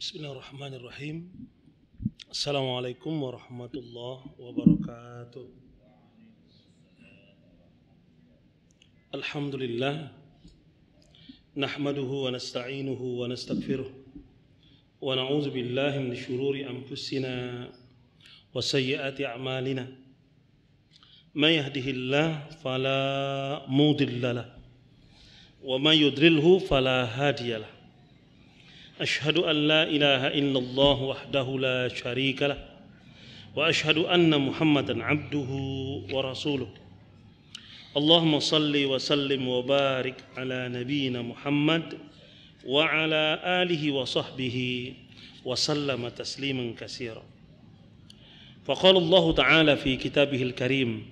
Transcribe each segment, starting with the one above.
بسم الله الرحمن الرحيم السلام عليكم ورحمة الله وبركاته الحمد لله نحمده ونستعينه ونستغفره ونعوذ بالله من شرور أنفسنا وسيئات أعمالنا من يهده الله فلا مضل له ومن يضلله فلا هادي له أشهد أن لا إله إلا الله وحده لا شريك له وأشهد أن محمدا عبده ورسوله اللهم صل وسلم وبارك على نبينا محمد وعلى آله وصحبه وسلم تسليما كثيرا فقال الله تعالى في كتابه الكريم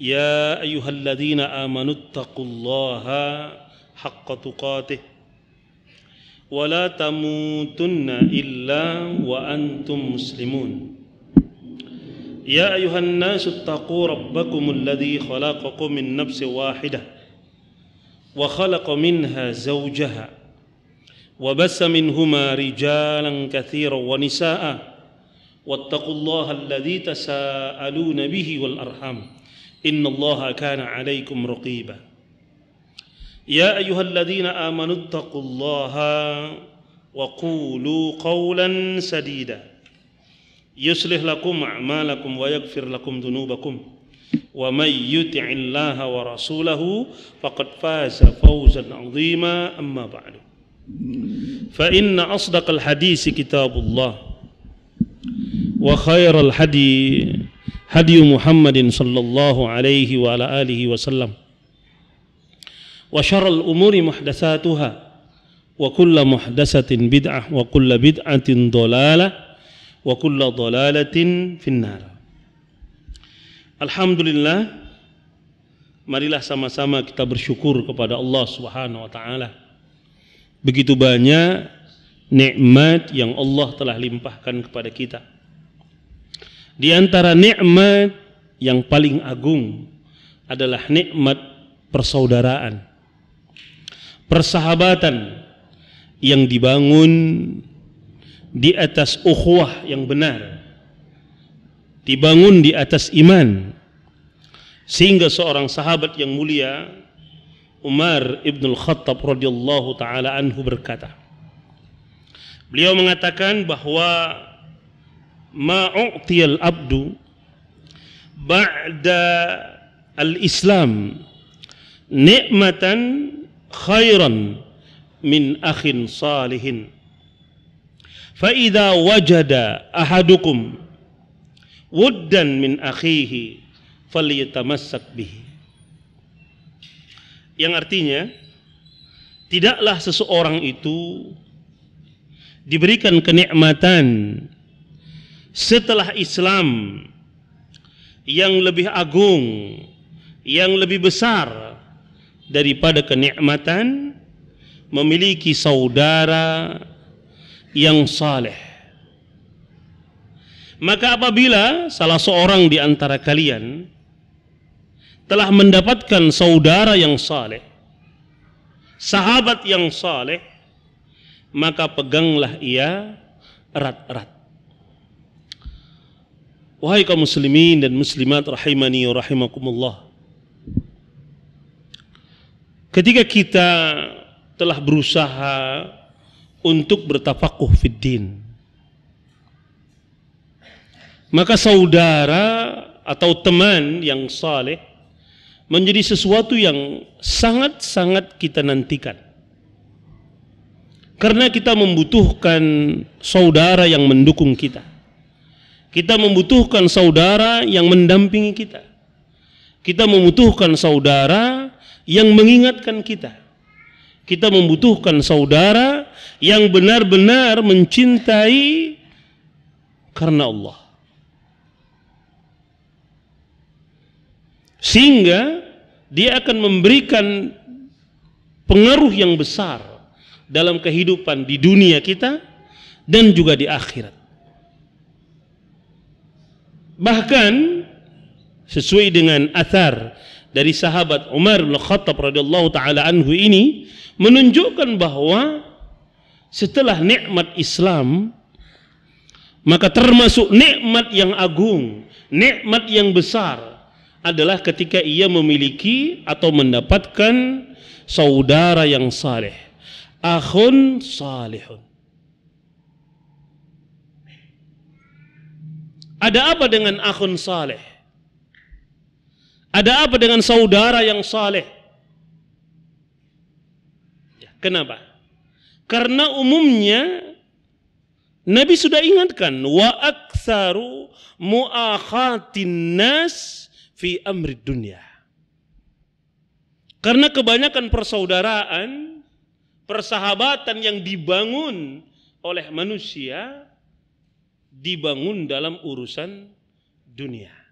يا أيها الذين آمنوا اتقوا الله حق تقاته ولا تموتن إلا وأنتم مسلمون يا أيها الناس اتقوا ربكم الذي خلقكم من نفس واحدة وخلق منها زوجها وبس منهما رجالا كثيرا ونساء واتقوا الله الذي تساءلون به والأرحام إن الله كان عليكم رقيباً يا أيها الذين آمنوا اتقوا الله وقولوا قولا سديدا يصلح لكم أعمالكم ويغفر لكم ذنوبكم ومن يطع الله ورسوله فقد فاز فوزا عظيما أما بعد فإن أصدق الحديث كتاب الله وخير الحديث هدي محمد صلى الله عليه وعلى آله وسلم وشر الأمور محدثاتها وكل محدثة بدعة وكل بدعة ضلالة وكل ضلالة في النار Alhamdulillah Marilah sama-sama kita bersyukur kepada Allah Subhanahu wa taala. Begitu banyak nikmat yang Allah telah limpahkan kepada kita. Di antara nikmat yang paling agung adalah nikmat persaudaraan persahabatan yang dibangun di atas ukhuwah yang benar dibangun di atas iman sehingga seorang sahabat yang mulia Umar ibn khattab radhiyallahu taala anhu berkata beliau mengatakan bahwa ma'utiyal abdu ba'da al-islam nikmatan khairan min akhin salihin fa idza wajada ahadukum wuddan min akhihi falyatamassak yang artinya tidaklah seseorang itu diberikan kenikmatan setelah Islam yang lebih agung yang lebih besar daripada kenikmatan memiliki saudara yang saleh. Maka apabila salah seorang di antara kalian telah mendapatkan saudara yang saleh, sahabat yang saleh, maka peganglah ia erat-erat. Wahai kaum muslimin dan muslimat rahimani wa rahimakumullah. Ketika kita telah berusaha untuk bertafakuh fiddin, maka saudara atau teman yang saleh menjadi sesuatu yang sangat-sangat kita nantikan. Karena kita membutuhkan saudara yang mendukung kita. Kita membutuhkan saudara yang mendampingi kita. Kita membutuhkan saudara yang mengingatkan kita. Kita membutuhkan saudara yang benar-benar mencintai karena Allah. Sehingga dia akan memberikan pengaruh yang besar dalam kehidupan di dunia kita dan juga di akhirat. Bahkan sesuai dengan athar dari sahabat Umar bin Khattab radhiyallahu taala anhu ini menunjukkan bahwa setelah nikmat Islam maka termasuk nikmat yang agung, nikmat yang besar adalah ketika ia memiliki atau mendapatkan saudara yang saleh. Akhun salihun. Ada apa dengan akhun saleh? Ada apa dengan saudara yang saleh? Ya, kenapa? Karena umumnya Nabi sudah ingatkan wa aktsaru muakhatin nas fi amri dunya. Karena kebanyakan persaudaraan, persahabatan yang dibangun oleh manusia dibangun dalam urusan dunia.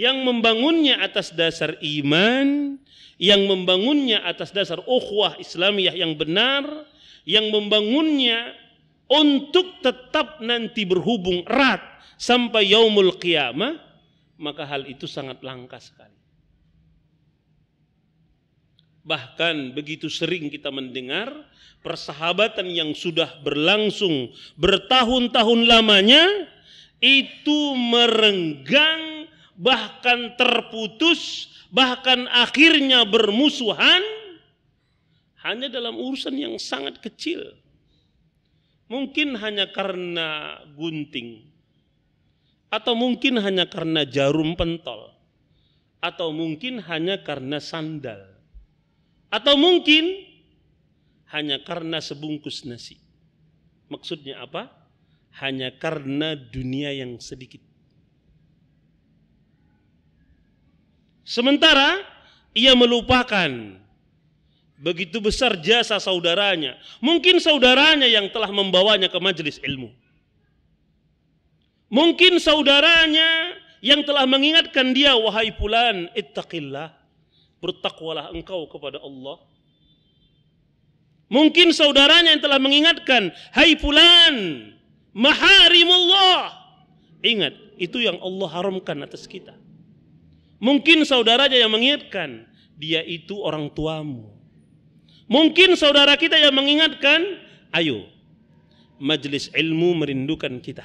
yang membangunnya atas dasar iman, yang membangunnya atas dasar ukhuwah Islamiyah yang benar, yang membangunnya untuk tetap nanti berhubung erat sampai yaumul qiyamah, maka hal itu sangat langka sekali. Bahkan begitu sering kita mendengar persahabatan yang sudah berlangsung bertahun-tahun lamanya itu merenggang bahkan terputus, bahkan akhirnya bermusuhan hanya dalam urusan yang sangat kecil. Mungkin hanya karena gunting atau mungkin hanya karena jarum pentol atau mungkin hanya karena sandal atau mungkin hanya karena sebungkus nasi. Maksudnya apa? Hanya karena dunia yang sedikit. Sementara ia melupakan begitu besar jasa saudaranya. Mungkin saudaranya yang telah membawanya ke majelis ilmu. Mungkin saudaranya yang telah mengingatkan dia, wahai pulan, ittaqillah. Bertakwalah engkau kepada Allah. Mungkin saudaranya yang telah mengingatkan, hai pulan, maharimullah. Ingat, itu yang Allah haramkan atas kita. Mungkin saudara saudaranya yang mengingatkan, dia itu orang tuamu. Mungkin saudara kita yang mengingatkan, ayo, majelis ilmu merindukan kita.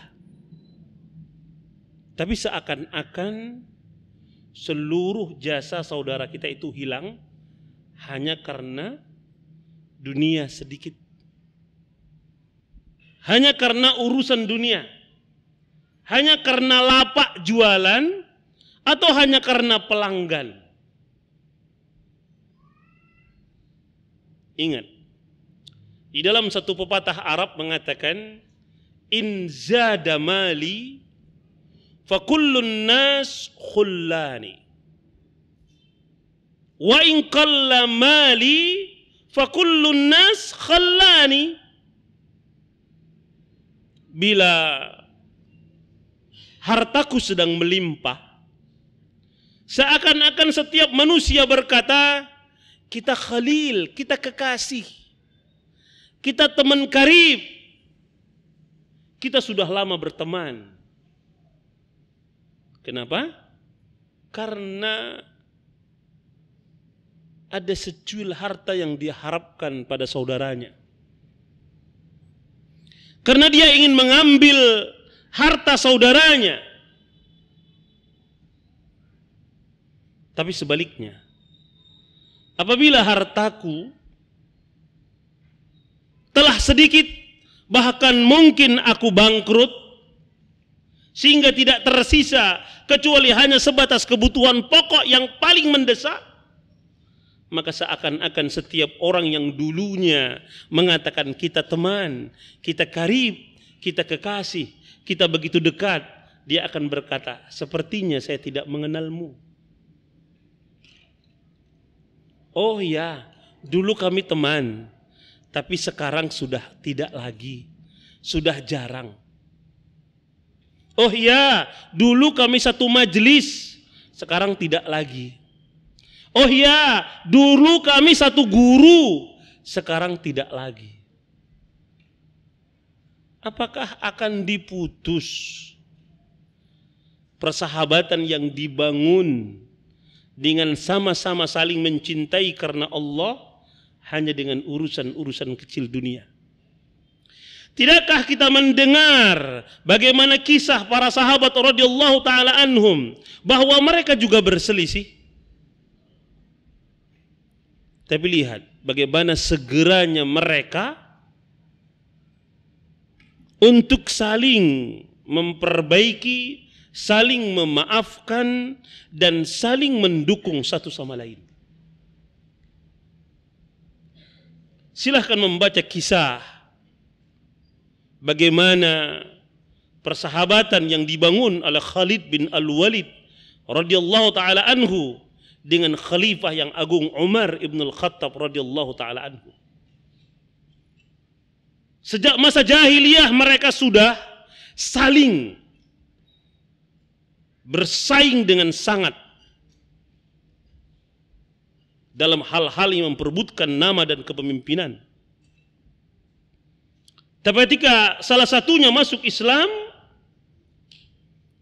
Tapi seakan-akan seluruh jasa saudara kita itu hilang hanya karena dunia sedikit. Hanya karena urusan dunia. Hanya karena lapak jualan atau hanya karena pelanggan? Ingat, di dalam satu pepatah Arab mengatakan, In zada mali, fakullun nas khullani. Wa in qalla mali, fakullun nas khullani. Bila hartaku sedang melimpah, Seakan-akan setiap manusia berkata, kita khalil, kita kekasih, kita teman karib, kita sudah lama berteman. Kenapa? Karena ada secuil harta yang diharapkan pada saudaranya. Karena dia ingin mengambil harta saudaranya Tapi sebaliknya, apabila hartaku telah sedikit, bahkan mungkin aku bangkrut, sehingga tidak tersisa kecuali hanya sebatas kebutuhan pokok yang paling mendesak, maka seakan-akan setiap orang yang dulunya mengatakan kita teman, kita karib, kita kekasih, kita begitu dekat, dia akan berkata, "Sepertinya saya tidak mengenalmu." Oh ya, dulu kami teman, tapi sekarang sudah tidak lagi, sudah jarang. Oh ya, dulu kami satu majelis, sekarang tidak lagi. Oh ya, dulu kami satu guru, sekarang tidak lagi. Apakah akan diputus persahabatan yang dibangun dengan sama-sama saling mencintai karena Allah hanya dengan urusan-urusan kecil dunia. Tidakkah kita mendengar bagaimana kisah para sahabat radhiyallahu taala anhum bahwa mereka juga berselisih? Tapi lihat bagaimana segeranya mereka untuk saling memperbaiki saling memaafkan dan saling mendukung satu sama lain. Silahkan membaca kisah bagaimana persahabatan yang dibangun oleh Khalid bin Al-Walid radhiyallahu taala anhu dengan khalifah yang agung Umar ibn al-Khattab radhiyallahu taala anhu. Sejak masa jahiliyah mereka sudah saling bersaing dengan sangat dalam hal-hal yang memperbutkan nama dan kepemimpinan. Tapi ketika salah satunya masuk Islam,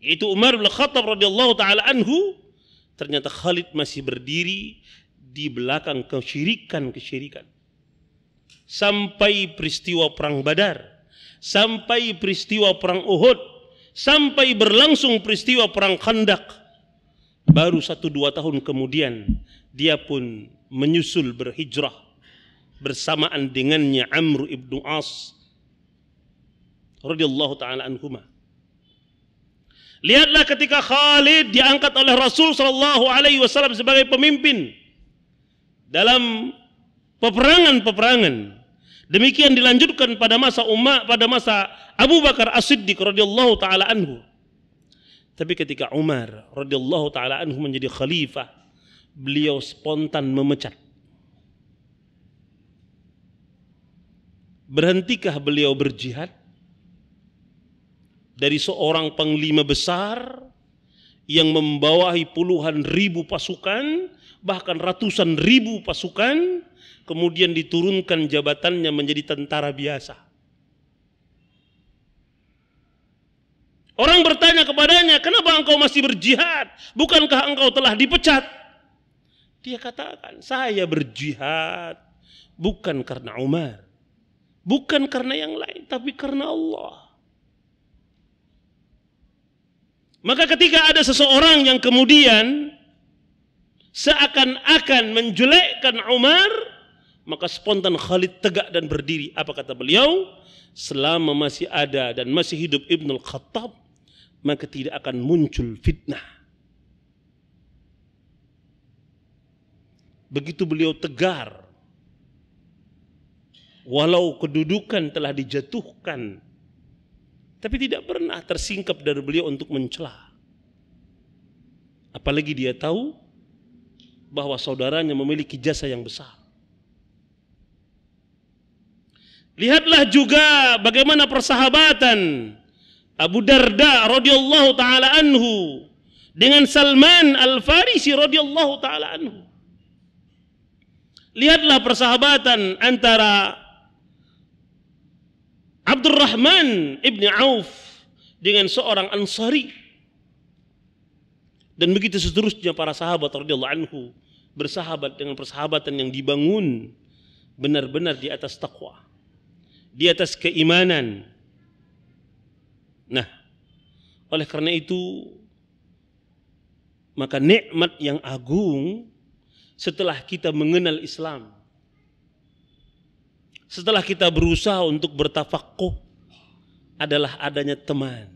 yaitu Umar bin Khattab radhiyallahu taala anhu, ternyata Khalid masih berdiri di belakang kesyirikan-kesyirikan. Sampai peristiwa perang Badar, sampai peristiwa perang Uhud, sampai berlangsung peristiwa perang Khandak. Baru satu dua tahun kemudian dia pun menyusul berhijrah bersamaan dengannya Amr ibnu As radhiyallahu taala anhuma. Lihatlah ketika Khalid diangkat oleh Rasul sallallahu alaihi wasallam sebagai pemimpin dalam peperangan-peperangan Demikian dilanjutkan pada masa Umar pada masa Abu Bakar As-Siddiq radhiyallahu taala anhu. Tapi ketika Umar radhiyallahu taala anhu menjadi khalifah, beliau spontan memecat. Berhentikah beliau berjihad? Dari seorang panglima besar yang membawahi puluhan ribu pasukan, bahkan ratusan ribu pasukan, kemudian diturunkan jabatannya menjadi tentara biasa. Orang bertanya kepadanya, kenapa engkau masih berjihad? Bukankah engkau telah dipecat? Dia katakan, saya berjihad bukan karena Umar. Bukan karena yang lain, tapi karena Allah. Maka ketika ada seseorang yang kemudian seakan-akan menjelekkan Umar, maka spontan Khalid tegak dan berdiri. Apa kata beliau? Selama masih ada dan masih hidup Ibnul Khattab, maka tidak akan muncul fitnah. Begitu beliau tegar, walau kedudukan telah dijatuhkan, tapi tidak pernah tersingkap dari beliau untuk mencela. Apalagi dia tahu bahwa saudaranya memiliki jasa yang besar. Lihatlah juga bagaimana persahabatan Abu Darda radhiyallahu taala anhu dengan Salman Al Farisi radhiyallahu taala anhu. Lihatlah persahabatan antara Abdurrahman ibni Auf dengan seorang Ansari dan begitu seterusnya para sahabat radhiyallahu anhu bersahabat dengan persahabatan yang dibangun benar-benar di atas takwa di atas keimanan. Nah, oleh karena itu maka nikmat yang agung setelah kita mengenal Islam setelah kita berusaha untuk bertafakuh adalah adanya teman.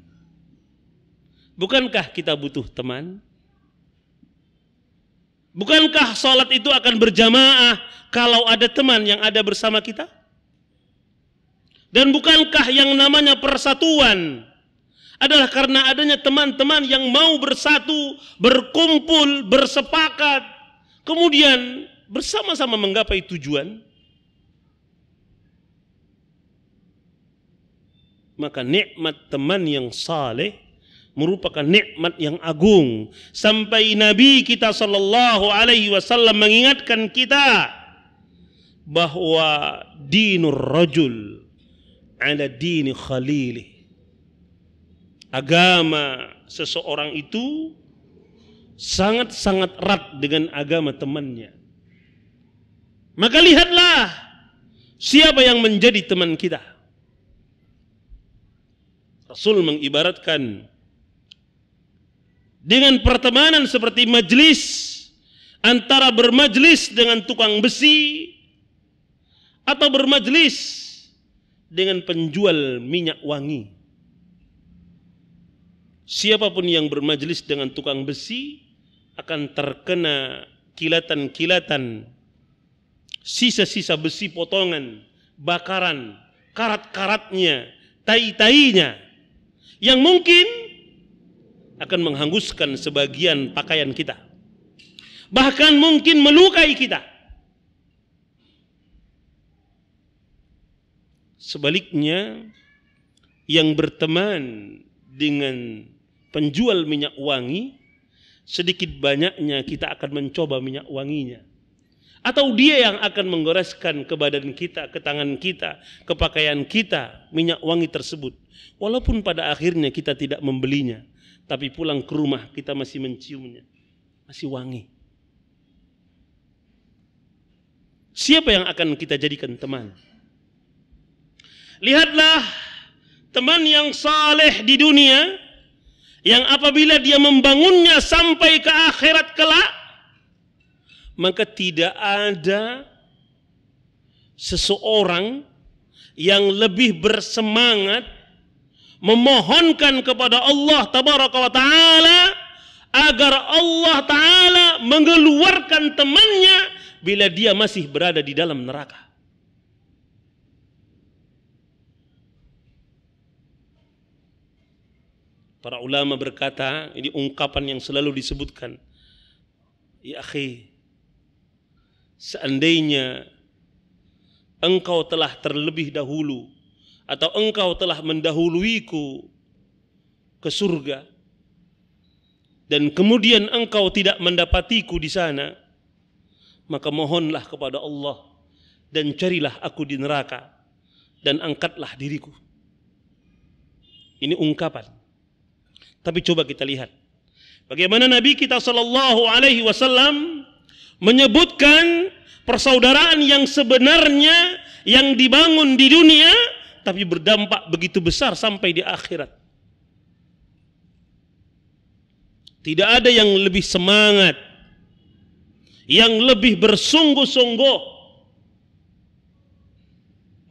Bukankah kita butuh teman? Bukankah sholat itu akan berjamaah kalau ada teman yang ada bersama kita? Dan bukankah yang namanya persatuan adalah karena adanya teman-teman yang mau bersatu, berkumpul, bersepakat, kemudian bersama-sama menggapai tujuan? Maka nikmat teman yang saleh merupakan nikmat yang agung sampai Nabi kita Shallallahu Alaihi Wasallam mengingatkan kita bahwa dinur rajul ala dini khalili. Agama seseorang itu sangat-sangat erat dengan agama temannya. Maka lihatlah siapa yang menjadi teman kita. Rasul mengibaratkan dengan pertemanan seperti majlis antara bermajlis dengan tukang besi atau bermajlis dengan penjual minyak wangi. Siapapun yang bermajlis dengan tukang besi akan terkena kilatan-kilatan, sisa-sisa besi potongan, bakaran, karat-karatnya, tai-tainya, yang mungkin akan menghanguskan sebagian pakaian kita. Bahkan mungkin melukai kita. Sebaliknya yang berteman dengan penjual minyak wangi sedikit banyaknya kita akan mencoba minyak wanginya. Atau dia yang akan menggoreskan ke badan kita, ke tangan kita, ke pakaian kita minyak wangi tersebut. Walaupun pada akhirnya kita tidak membelinya, tapi pulang ke rumah kita masih menciumnya. Masih wangi. Siapa yang akan kita jadikan teman? Lihatlah teman yang saleh di dunia yang apabila dia membangunnya sampai ke akhirat kelak maka tidak ada seseorang yang lebih bersemangat memohonkan kepada Allah tabaraka wa taala agar Allah taala mengeluarkan temannya bila dia masih berada di dalam neraka. Para ulama berkata, ini ungkapan yang selalu disebutkan. Ya akhi, seandainya engkau telah terlebih dahulu atau engkau telah mendahuluiku ke surga dan kemudian engkau tidak mendapatiku di sana, maka mohonlah kepada Allah dan carilah aku di neraka dan angkatlah diriku. Ini ungkapan tapi coba kita lihat bagaimana Nabi kita Shallallahu Alaihi Wasallam menyebutkan persaudaraan yang sebenarnya yang dibangun di dunia tapi berdampak begitu besar sampai di akhirat. Tidak ada yang lebih semangat, yang lebih bersungguh-sungguh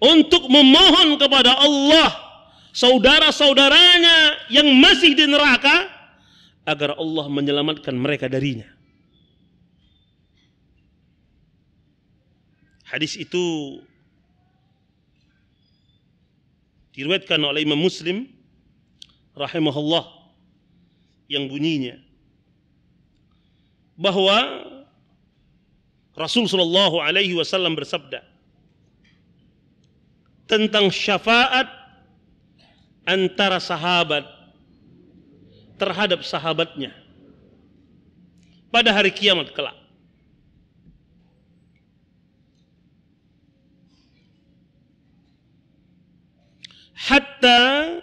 untuk memohon kepada Allah saudara-saudaranya yang masih di neraka agar Allah menyelamatkan mereka darinya. Hadis itu diriwayatkan oleh Imam Muslim rahimahullah yang bunyinya bahwa Rasul sallallahu alaihi wasallam bersabda tentang syafaat antara sahabat terhadap sahabatnya pada hari kiamat kelak. Hatta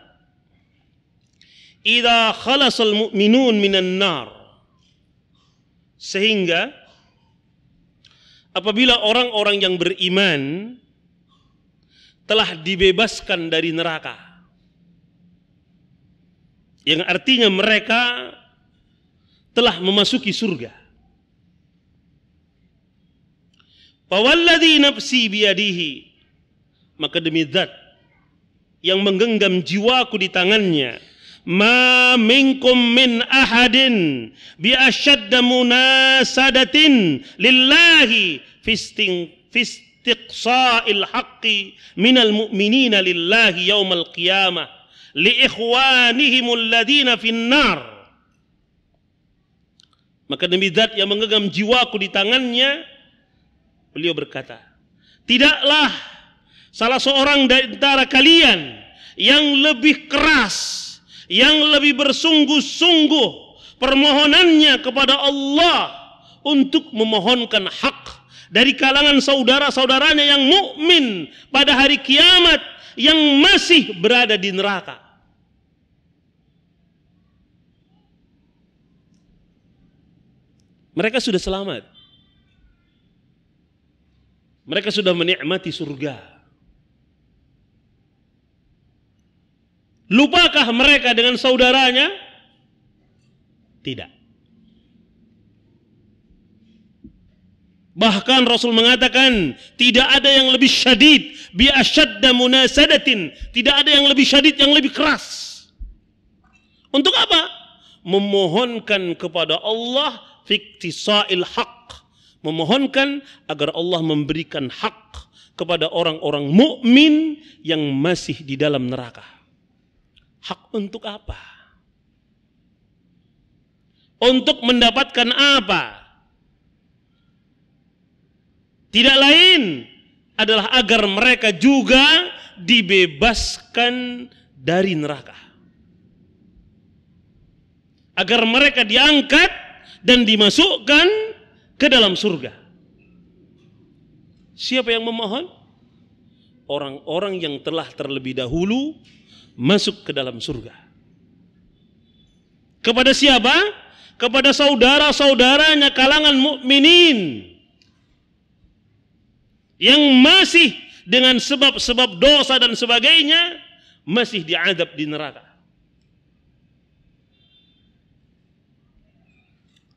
idza khalasal mu'minun minan nar sehingga apabila orang-orang yang beriman telah dibebaskan dari neraka yang artinya mereka telah memasuki surga. Fawalladhi nafsi biyadihi maka demi zat yang menggenggam jiwaku di tangannya ma minkum min ahadin bi ashadda munasadatin lillahi fisting fistiqsa'il haqqi minal mu'minina lillahi yaumal qiyamah li finnar maka demi zat yang menggenggam jiwaku di tangannya beliau berkata tidaklah salah seorang dari antara kalian yang lebih keras yang lebih bersungguh-sungguh permohonannya kepada Allah untuk memohonkan hak dari kalangan saudara-saudaranya yang mukmin pada hari kiamat yang masih berada di neraka. Mereka sudah selamat. Mereka sudah menikmati surga. Lupakah mereka dengan saudaranya? Tidak. Bahkan Rasul mengatakan tidak ada yang lebih syadid bi asyadda munasadatin, tidak ada yang lebih syadid yang lebih keras. Untuk apa? Memohonkan kepada Allah fiktisail haq. Memohonkan agar Allah memberikan hak kepada orang-orang mukmin yang masih di dalam neraka. Hak untuk apa? Untuk mendapatkan apa? Tidak lain adalah agar mereka juga dibebaskan dari neraka. Agar mereka diangkat dan dimasukkan ke dalam surga. Siapa yang memohon? Orang-orang yang telah terlebih dahulu masuk ke dalam surga. Kepada siapa? Kepada saudara-saudaranya kalangan mukminin yang masih dengan sebab-sebab dosa dan sebagainya masih diadab di neraka.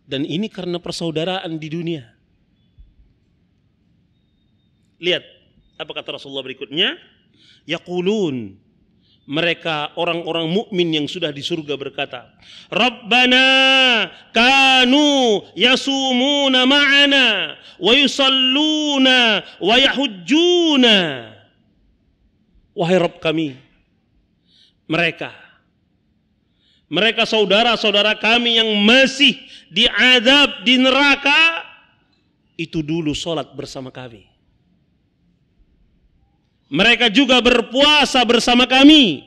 Dan ini karena persaudaraan di dunia. Lihat apa kata Rasulullah berikutnya? Yaqulun mereka orang-orang mukmin yang sudah di surga berkata, "Rabbana kanu yasumuna ma'ana wa yusalluna wa yahujjuna." Wahai Rabb kami, mereka mereka saudara-saudara kami yang masih diadab di neraka itu dulu sholat bersama kami. Mereka juga berpuasa bersama kami.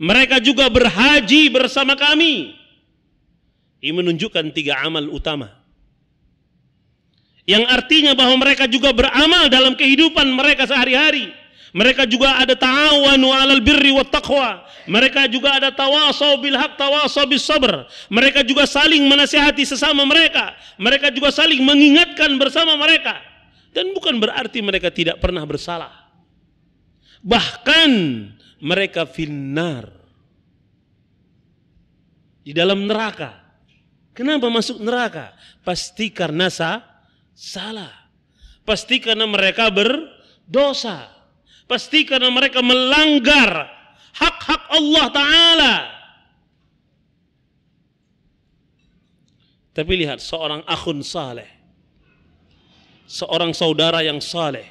Mereka juga berhaji bersama kami. Ini menunjukkan tiga amal utama. Yang artinya bahwa mereka juga beramal dalam kehidupan mereka sehari-hari mereka juga ada ta'awanu 'alal birri wat taqwa. Mereka juga ada tawasau bil haq, tawasau bis sabr. Mereka juga saling menasihati sesama mereka. Mereka juga saling mengingatkan bersama mereka. Dan bukan berarti mereka tidak pernah bersalah. Bahkan mereka finnar. Di dalam neraka. Kenapa masuk neraka? Pasti karena sa salah. Pasti karena mereka berdosa pasti karena mereka melanggar hak-hak Allah Ta'ala. Tapi lihat seorang akun saleh, seorang saudara yang saleh,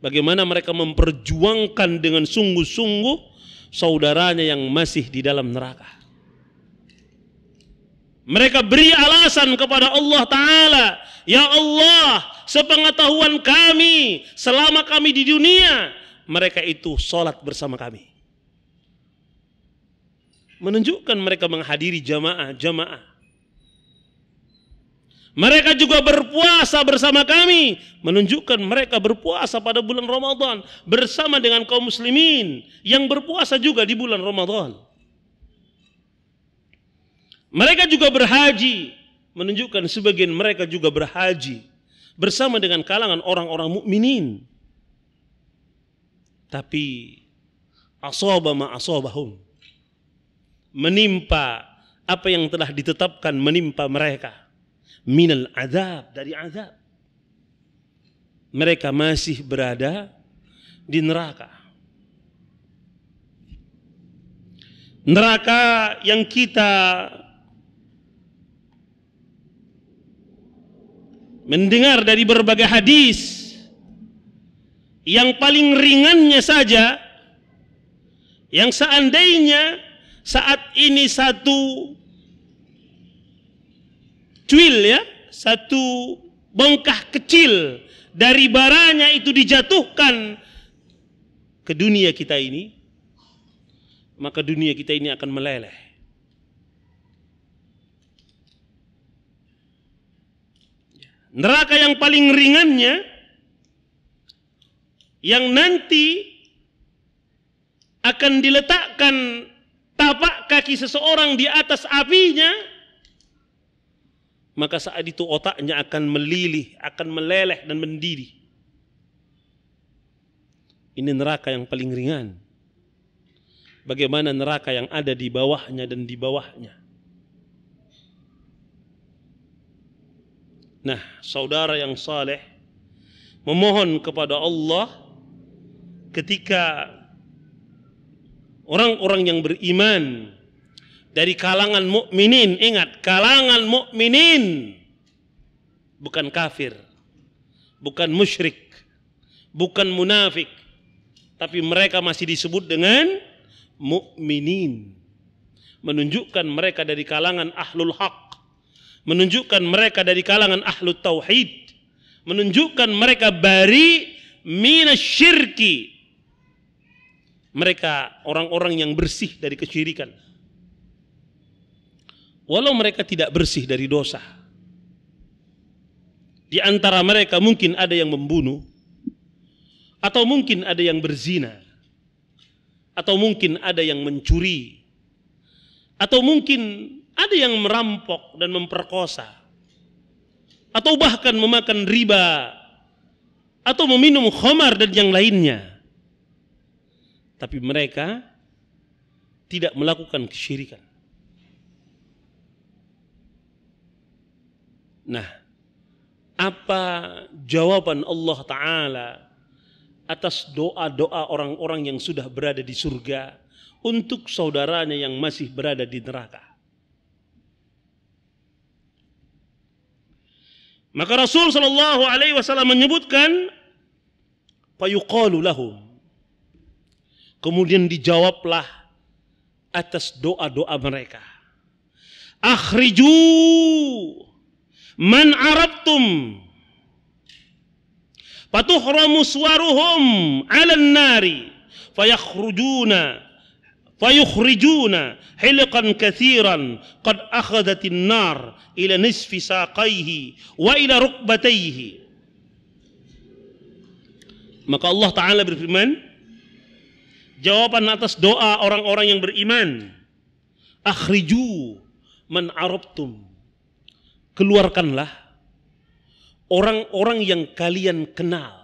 bagaimana mereka memperjuangkan dengan sungguh-sungguh saudaranya yang masih di dalam neraka. Mereka beri alasan kepada Allah Ta'ala. Ya Allah, sepengetahuan kami selama kami di dunia, mereka itu sholat bersama kami. Menunjukkan mereka menghadiri jamaah-jamaah. Mereka juga berpuasa bersama kami, menunjukkan mereka berpuasa pada bulan Ramadan bersama dengan kaum muslimin yang berpuasa juga di bulan Ramadan. Mereka juga berhaji, menunjukkan sebagian mereka juga berhaji bersama dengan kalangan orang-orang mukminin. Tapi asoba ma asobahum menimpa apa yang telah ditetapkan menimpa mereka minal azab dari azab mereka masih berada di neraka neraka yang kita mendengar dari berbagai hadis yang paling ringannya saja yang seandainya saat ini satu cuil ya satu bongkah kecil dari baranya itu dijatuhkan ke dunia kita ini maka dunia kita ini akan meleleh neraka yang paling ringannya yang nanti akan diletakkan tapak kaki seseorang di atas apinya maka saat itu otaknya akan melilih, akan meleleh dan mendidih. Ini neraka yang paling ringan. Bagaimana neraka yang ada di bawahnya dan di bawahnya? Nah, saudara yang saleh memohon kepada Allah ketika orang-orang yang beriman dari kalangan mukminin, ingat kalangan mukminin bukan kafir, bukan musyrik, bukan munafik, tapi mereka masih disebut dengan mukminin. Menunjukkan mereka dari kalangan ahlul haq, menunjukkan mereka dari kalangan ahlu tauhid menunjukkan mereka bari minasyirki mereka orang-orang yang bersih dari kesyirikan walau mereka tidak bersih dari dosa di antara mereka mungkin ada yang membunuh atau mungkin ada yang berzina atau mungkin ada yang mencuri atau mungkin ada yang merampok dan memperkosa. Atau bahkan memakan riba. Atau meminum khomar dan yang lainnya. Tapi mereka tidak melakukan kesyirikan. Nah, apa jawaban Allah Ta'ala atas doa-doa orang-orang yang sudah berada di surga untuk saudaranya yang masih berada di neraka? Maka Rasul Shallallahu Alaihi Wasallam menyebutkan lahum. Kemudian dijawablah atas doa-doa mereka. Akhriju man arabtum patuhramu suwaruhum 'alan nari fayakhrujuna fayukhrijuna hilqan qad nar ila nisfi saqaihi wa ila maka Allah taala berfirman jawaban atas doa orang-orang yang beriman akhriju man arabtum keluarkanlah orang-orang yang kalian kenal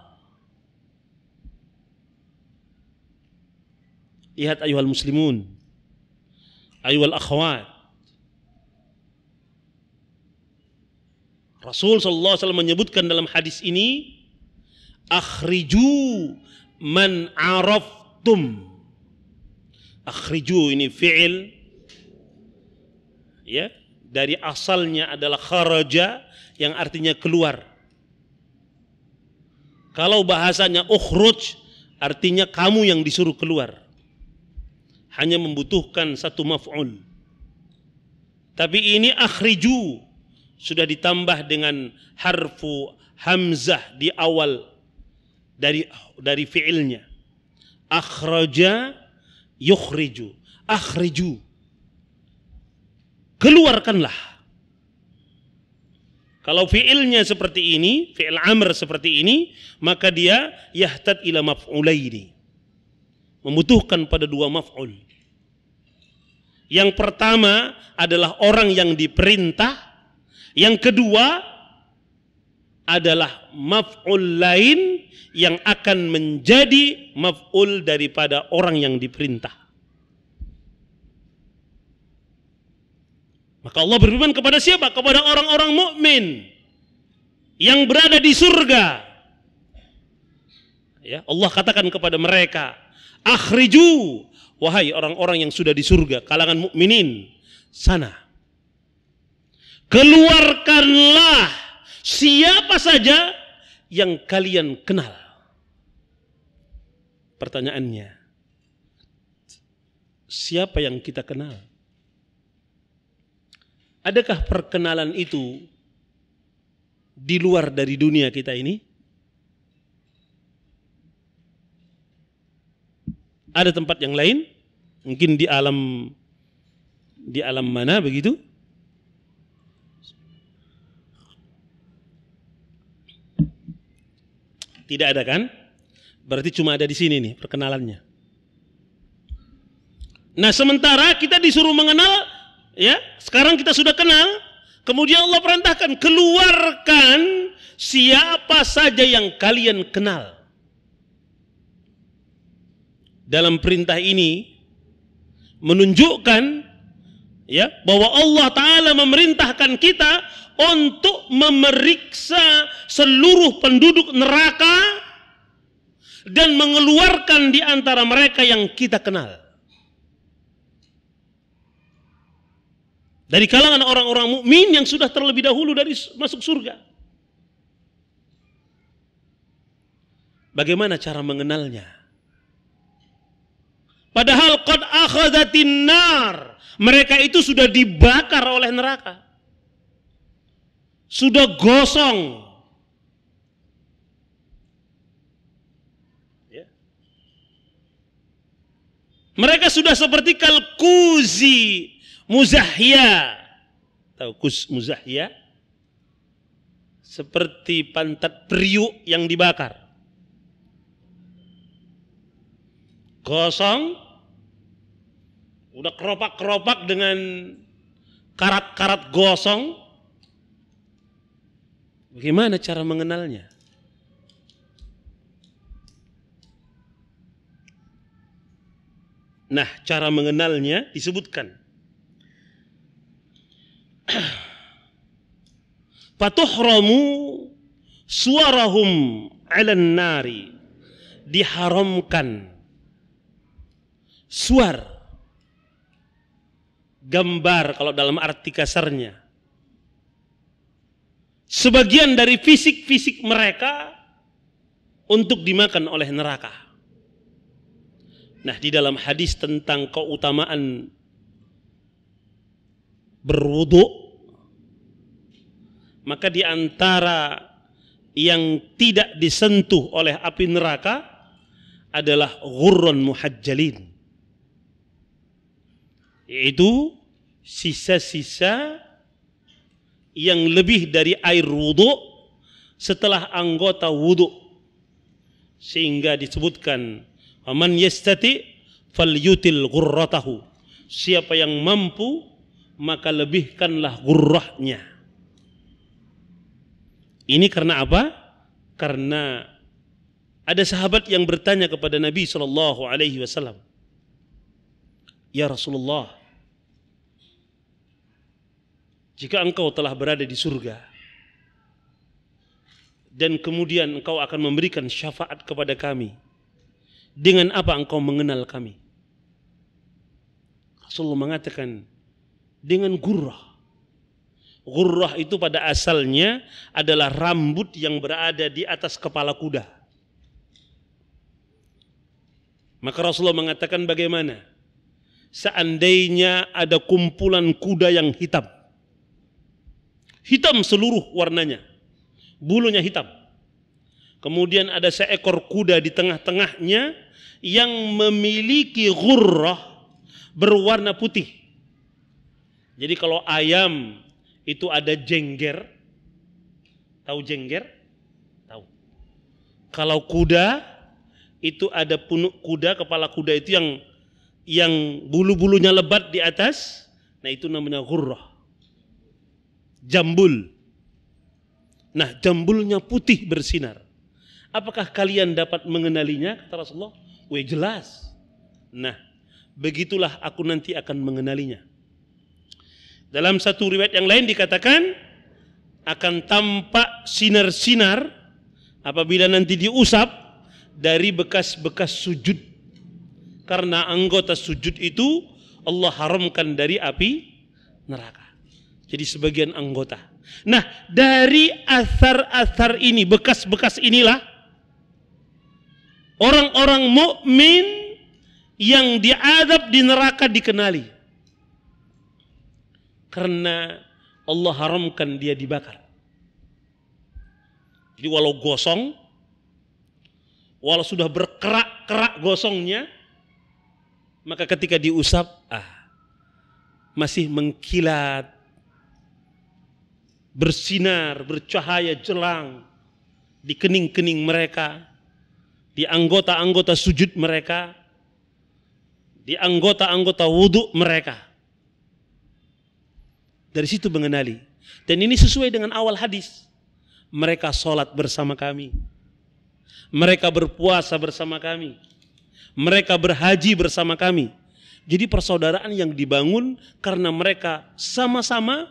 lihat ayuhal muslimun ayuhal akhwat Rasul sallallahu alaihi menyebutkan dalam hadis ini akhriju man araftum akhriju ini fi'il ya dari asalnya adalah kharaja yang artinya keluar kalau bahasanya ukhruj artinya kamu yang disuruh keluar hanya membutuhkan satu maf'ul. Tapi ini akhriju sudah ditambah dengan harfu hamzah di awal dari dari fiilnya. Akhraja yukhriju. Akhriju. Keluarkanlah. Kalau fiilnya seperti ini, fiil amr seperti ini, maka dia yahtad ila maf'ulaini. Membutuhkan pada dua maf'ul. Yang pertama adalah orang yang diperintah. Yang kedua adalah maf'ul lain yang akan menjadi maf'ul daripada orang yang diperintah. Maka Allah berfirman kepada siapa? Kepada orang-orang mukmin yang berada di surga. Ya, Allah katakan kepada mereka, "Akhriju wahai orang-orang yang sudah di surga, kalangan mukminin, sana. Keluarkanlah siapa saja yang kalian kenal. Pertanyaannya, siapa yang kita kenal? Adakah perkenalan itu di luar dari dunia kita ini? Ada tempat yang lain? Mungkin di alam di alam mana begitu? Tidak ada kan? Berarti cuma ada di sini nih perkenalannya. Nah, sementara kita disuruh mengenal ya, sekarang kita sudah kenal, kemudian Allah perintahkan keluarkan siapa saja yang kalian kenal dalam perintah ini menunjukkan ya bahwa Allah taala memerintahkan kita untuk memeriksa seluruh penduduk neraka dan mengeluarkan di antara mereka yang kita kenal. Dari kalangan orang-orang mukmin yang sudah terlebih dahulu dari masuk surga. Bagaimana cara mengenalnya? Padahal qad akhadhatin nar. Mereka itu sudah dibakar oleh neraka. Sudah gosong. Ya. Mereka sudah seperti kalkuzi muzahya. Tahu kus muzahya? Seperti pantat periuk yang dibakar. Gosong, udah keropak-keropak dengan karat-karat gosong. Bagaimana cara mengenalnya? Nah, cara mengenalnya disebutkan. romu suarahum alan nari. Diharamkan suar gambar kalau dalam arti kasarnya. Sebagian dari fisik-fisik mereka untuk dimakan oleh neraka. Nah, di dalam hadis tentang keutamaan berwudhu maka di antara yang tidak disentuh oleh api neraka adalah gurun muhajjalin yaitu sisa-sisa yang lebih dari air wudhu setelah anggota wudhu sehingga disebutkan man yastati Yutil ghurratahu siapa yang mampu maka lebihkanlah gurrahnya ini karena apa karena ada sahabat yang bertanya kepada Nabi Shallallahu Alaihi Wasallam ya Rasulullah jika engkau telah berada di surga dan kemudian engkau akan memberikan syafaat kepada kami dengan apa engkau mengenal kami Rasulullah mengatakan dengan gurrah Gurrah itu pada asalnya adalah rambut yang berada di atas kepala kuda. Maka Rasulullah mengatakan bagaimana? Seandainya ada kumpulan kuda yang hitam hitam seluruh warnanya. Bulunya hitam. Kemudian ada seekor kuda di tengah-tengahnya yang memiliki gurrah berwarna putih. Jadi kalau ayam itu ada jengger, tahu jengger? Tahu. Kalau kuda itu ada punuk kuda, kepala kuda itu yang yang bulu-bulunya lebat di atas. Nah, itu namanya gurrah jambul. Nah, jambulnya putih bersinar. Apakah kalian dapat mengenalinya? Kata Rasulullah, weh jelas. Nah, begitulah aku nanti akan mengenalinya. Dalam satu riwayat yang lain dikatakan, akan tampak sinar-sinar apabila nanti diusap dari bekas-bekas sujud. Karena anggota sujud itu Allah haramkan dari api neraka. Jadi sebagian anggota. Nah, dari asar-asar ini, bekas-bekas inilah orang-orang mukmin yang diadab di neraka dikenali. Karena Allah haramkan dia dibakar. Jadi walau gosong, walau sudah berkerak-kerak gosongnya, maka ketika diusap, ah, masih mengkilat bersinar, bercahaya jelang di kening-kening mereka, di anggota-anggota sujud mereka, di anggota-anggota wudhu mereka. Dari situ mengenali. Dan ini sesuai dengan awal hadis. Mereka sholat bersama kami. Mereka berpuasa bersama kami. Mereka berhaji bersama kami. Jadi persaudaraan yang dibangun karena mereka sama-sama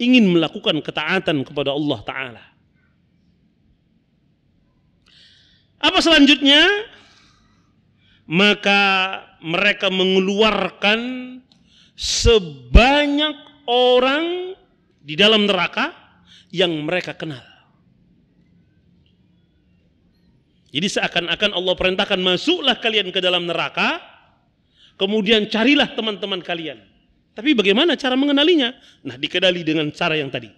ingin melakukan ketaatan kepada Allah Ta'ala. Apa selanjutnya? Maka mereka mengeluarkan sebanyak orang di dalam neraka yang mereka kenal. Jadi seakan-akan Allah perintahkan masuklah kalian ke dalam neraka, kemudian carilah teman-teman kalian. Tapi bagaimana cara mengenalinya? Nah, dikenali dengan cara yang tadi.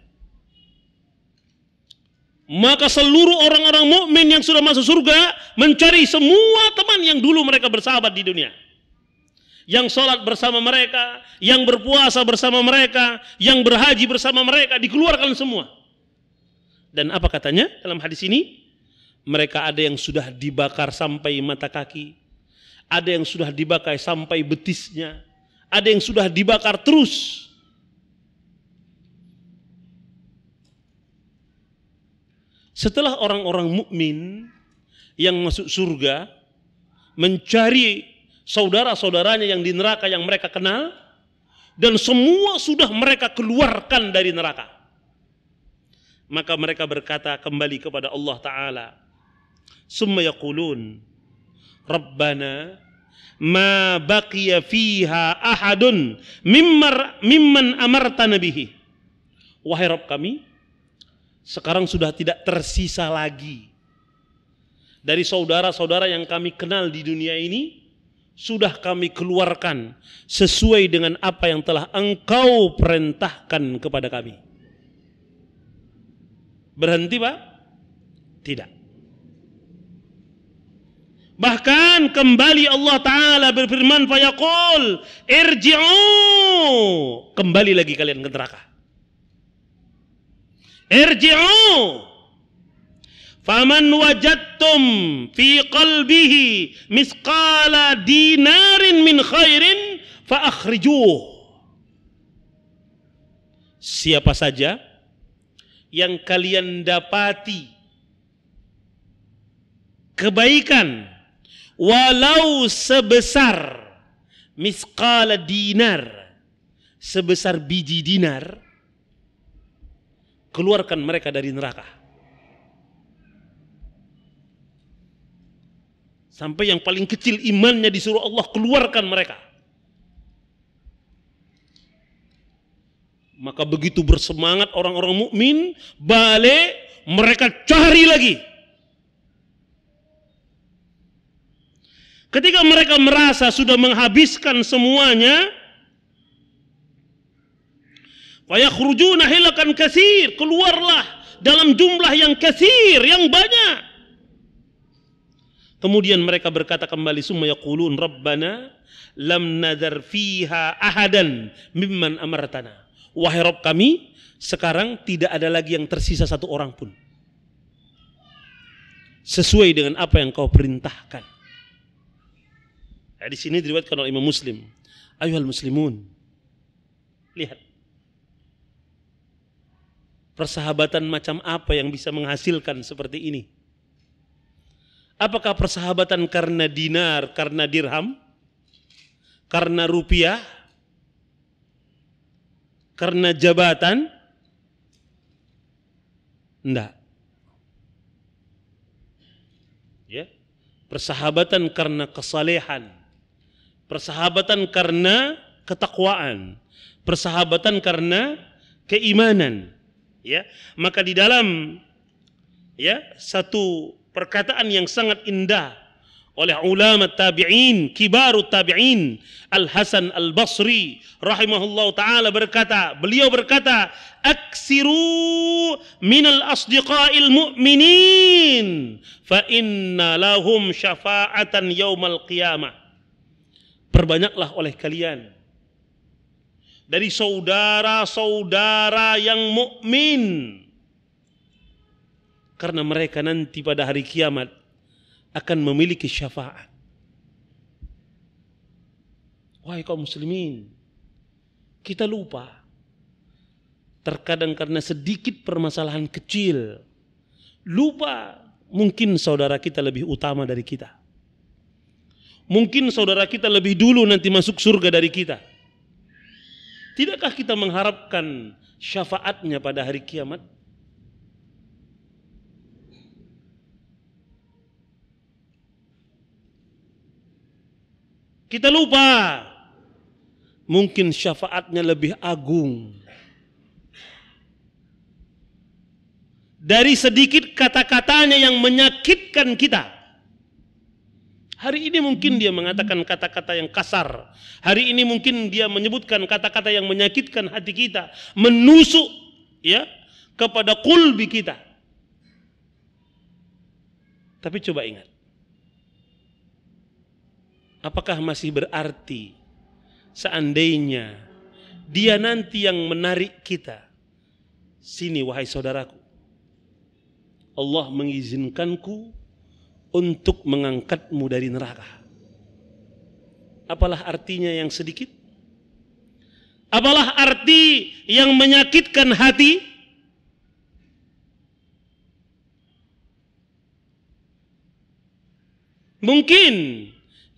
Maka seluruh orang-orang mukmin yang sudah masuk surga mencari semua teman yang dulu mereka bersahabat di dunia. Yang sholat bersama mereka, yang berpuasa bersama mereka, yang berhaji bersama mereka, dikeluarkan semua. Dan apa katanya dalam hadis ini? Mereka ada yang sudah dibakar sampai mata kaki, ada yang sudah dibakar sampai betisnya, ada yang sudah dibakar terus. Setelah orang-orang mukmin yang masuk surga mencari saudara-saudaranya yang di neraka yang mereka kenal dan semua sudah mereka keluarkan dari neraka. Maka mereka berkata kembali kepada Allah taala, "Summa yakulun, Rabbana ma baqiya fiha ahadun mimmar mimman amarta nabihi wahai rob kami sekarang sudah tidak tersisa lagi dari saudara-saudara yang kami kenal di dunia ini sudah kami keluarkan sesuai dengan apa yang telah engkau perintahkan kepada kami. Berhenti, Pak? Tidak. Bahkan kembali Allah Ta'ala berfirman fayaqul irji'u. Kembali lagi kalian ke neraka. Irji'u. Faman wajadtum fi qalbihi misqala dinarin min khairin fa akhrijuh. Siapa saja yang kalian dapati kebaikan walau sebesar miskala dinar sebesar biji dinar keluarkan mereka dari neraka Sampai yang paling kecil imannya disuruh Allah keluarkan mereka. Maka begitu bersemangat orang-orang mukmin, balik mereka cari lagi Ketika mereka merasa sudah menghabiskan semuanya, Fayakhrujuna hilakan kasir. Keluarlah dalam jumlah yang kasir, yang banyak. Kemudian mereka berkata kembali, Summa yakulun Rabbana lam nadar fiha ahadan mimman amartana. Wahai Rabb kami, sekarang tidak ada lagi yang tersisa satu orang pun. Sesuai dengan apa yang kau perintahkan. Nah, di sini diriwayatkan oleh Imam Muslim. Ayuhal muslimun. Lihat. Persahabatan macam apa yang bisa menghasilkan seperti ini? Apakah persahabatan karena dinar, karena dirham, karena rupiah, karena jabatan? Enggak. Ya. Persahabatan karena kesalehan, Persahabatan karena ketakwaan, persahabatan karena keimanan. Ya, maka di dalam ya satu perkataan yang sangat indah oleh ulama tabi'in, kibaru tabi'in, Al-Hasan Al-Basri rahimahullah taala berkata, beliau berkata, "Aksiru minal asdiqa'il mu'minin fa inna lahum syafa'atan yaumal qiyamah." perbanyaklah oleh kalian dari saudara-saudara yang mukmin karena mereka nanti pada hari kiamat akan memiliki syafaat. Wahai kaum muslimin, kita lupa. Terkadang karena sedikit permasalahan kecil, lupa mungkin saudara kita lebih utama dari kita. Mungkin saudara kita lebih dulu nanti masuk surga dari kita. Tidakkah kita mengharapkan syafaatnya pada hari kiamat? Kita lupa. Mungkin syafaatnya lebih agung. Dari sedikit kata-katanya yang menyakitkan kita. Hari ini mungkin dia mengatakan kata-kata yang kasar. Hari ini mungkin dia menyebutkan kata-kata yang menyakitkan hati kita, menusuk ya kepada kulbi kita. Tapi coba ingat. Apakah masih berarti seandainya dia nanti yang menarik kita? Sini wahai saudaraku. Allah mengizinkanku untuk mengangkatmu dari neraka. Apalah artinya yang sedikit? Apalah arti yang menyakitkan hati? Mungkin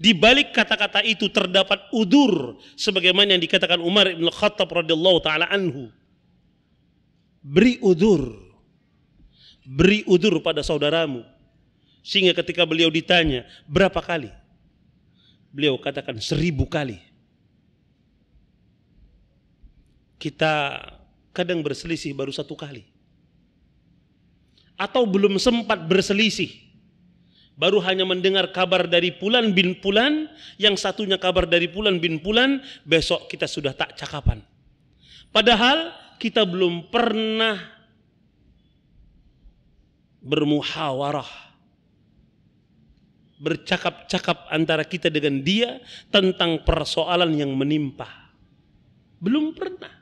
di balik kata-kata itu terdapat udur sebagaimana yang dikatakan Umar bin Khattab radhiyallahu taala anhu. Beri udur. Beri udur pada saudaramu. Sehingga ketika beliau ditanya, berapa kali? Beliau katakan seribu kali. Kita kadang berselisih baru satu kali. Atau belum sempat berselisih baru hanya mendengar kabar dari Pulan bin Pulan, yang satunya kabar dari Pulan bin Pulan, besok kita sudah tak cakapan. Padahal kita belum pernah bermuhawarah bercakap-cakap antara kita dengan dia tentang persoalan yang menimpa. Belum pernah.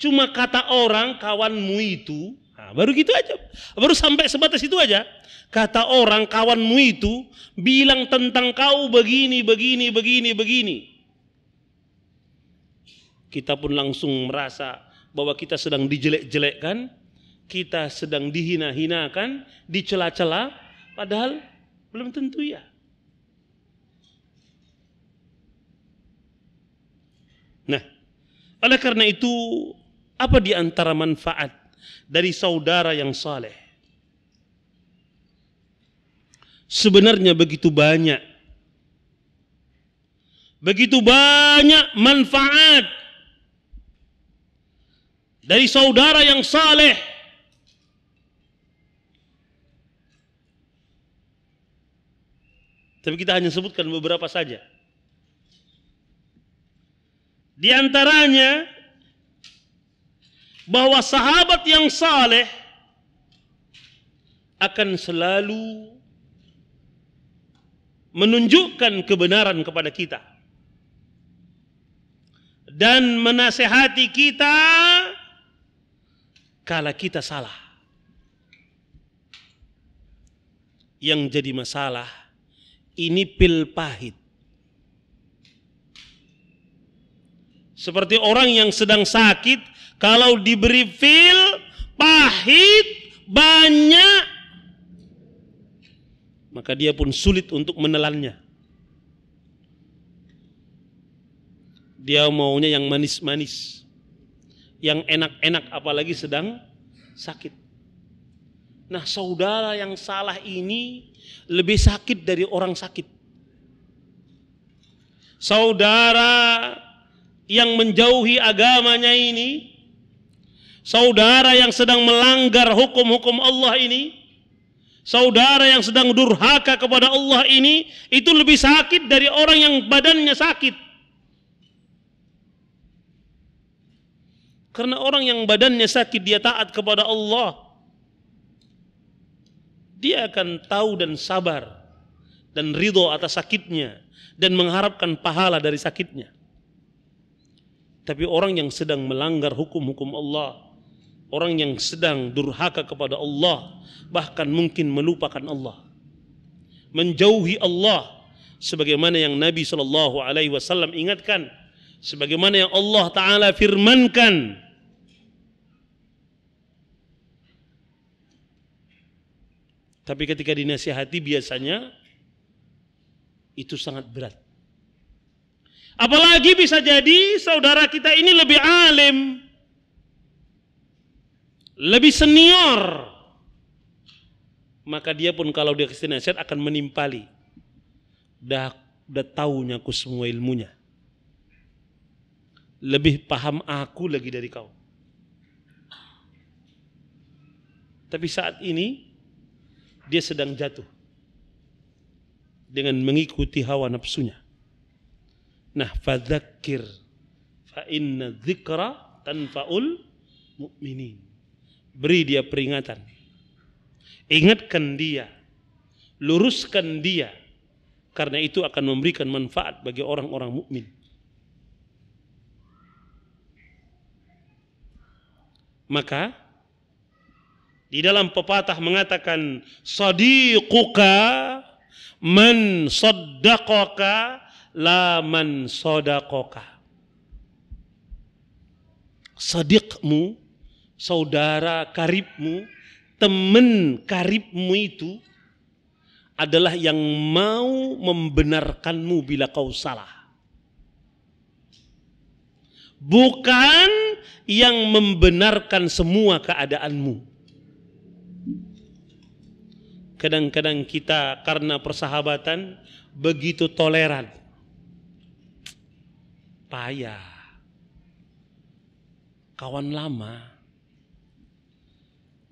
Cuma kata orang kawanmu itu, nah, baru gitu aja. Baru sampai sebatas itu aja. Kata orang kawanmu itu bilang tentang kau begini, begini, begini, begini. Kita pun langsung merasa bahwa kita sedang dijelek-jelekkan, kita sedang dihina-hinakan, dicela-cela, padahal belum tentu ya. Nah, oleh karena itu, apa di antara manfaat dari saudara yang saleh? Sebenarnya begitu banyak. Begitu banyak manfaat dari saudara yang saleh. Tapi kita hanya sebutkan beberapa saja. Di antaranya bahwa sahabat yang saleh akan selalu menunjukkan kebenaran kepada kita dan menasehati kita kala kita salah. Yang jadi masalah ini pil pahit. Seperti orang yang sedang sakit, kalau diberi pil pahit banyak, maka dia pun sulit untuk menelannya. Dia maunya yang manis-manis, yang enak-enak, apalagi sedang sakit. Nah, saudara yang salah ini lebih sakit dari orang sakit. Saudara yang menjauhi agamanya ini, saudara yang sedang melanggar hukum-hukum Allah ini, saudara yang sedang durhaka kepada Allah ini, itu lebih sakit dari orang yang badannya sakit. Karena orang yang badannya sakit dia taat kepada Allah dia akan tahu dan sabar dan ridho atas sakitnya dan mengharapkan pahala dari sakitnya. Tapi orang yang sedang melanggar hukum-hukum Allah, orang yang sedang durhaka kepada Allah, bahkan mungkin melupakan Allah, menjauhi Allah, sebagaimana yang Nabi Shallallahu Alaihi Wasallam ingatkan, sebagaimana yang Allah Taala firmankan Tapi ketika dinasihati biasanya itu sangat berat. Apalagi bisa jadi saudara kita ini lebih alim, lebih senior. Maka dia pun kalau dia kasih nasihat akan menimpali. Dah, dah tahunya aku semua ilmunya. Lebih paham aku lagi dari kau. Tapi saat ini dia sedang jatuh dengan mengikuti hawa nafsunya. Nah, fadzakir fa inna dzikra tanfaul mukminin. Beri dia peringatan. Ingatkan dia. Luruskan dia. Karena itu akan memberikan manfaat bagi orang-orang mukmin. Maka di dalam pepatah mengatakan sadiquka man saddaqaka la man sadaqaka. Sadiqmu, saudara karibmu, teman karibmu itu adalah yang mau membenarkanmu bila kau salah. Bukan yang membenarkan semua keadaanmu. Kadang-kadang kita karena persahabatan begitu toleran. Payah. Kawan lama.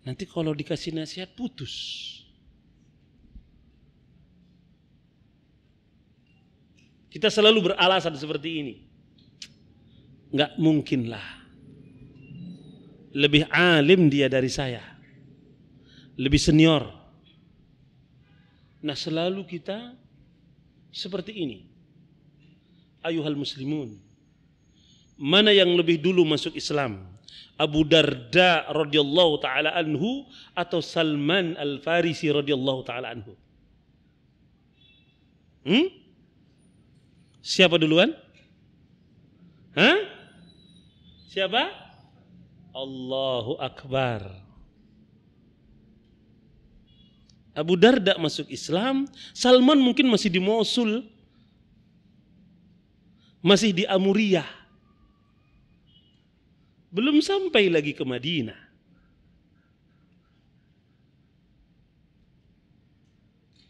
Nanti kalau dikasih nasihat putus. Kita selalu beralasan seperti ini. mungkin lah. Lebih alim dia dari saya. Lebih senior Nah selalu kita seperti ini. Ayuhal muslimun. Mana yang lebih dulu masuk Islam? Abu Darda radhiyallahu taala anhu atau Salman Al Farisi radhiyallahu taala anhu? Hmm? Siapa duluan? Hah? Siapa? Allahu Akbar. Abu Darda masuk Islam, Salman mungkin masih di Mosul, masih di Amuria, Belum sampai lagi ke Madinah.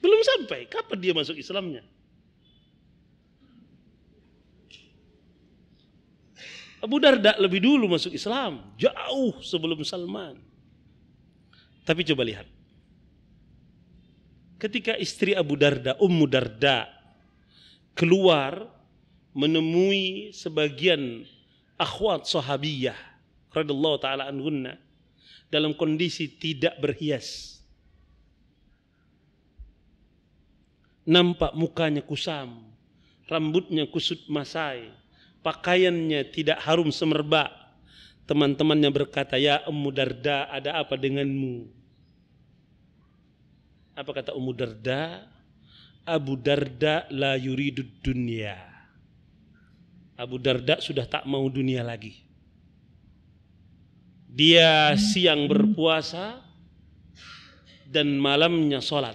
Belum sampai, kapan dia masuk Islamnya? Abu Darda lebih dulu masuk Islam, jauh sebelum Salman. Tapi coba lihat, ketika istri Abu Darda, Ummu Darda keluar menemui sebagian akhwat sahabiyah radhiyallahu taala anhunna dalam kondisi tidak berhias. Nampak mukanya kusam, rambutnya kusut masai, pakaiannya tidak harum semerbak. Teman-temannya berkata, "Ya Ummu Darda, ada apa denganmu?" Apa kata Ummu Darda? Abu Darda la yuridu dunia. Abu Darda sudah tak mau dunia lagi. Dia siang berpuasa dan malamnya sholat.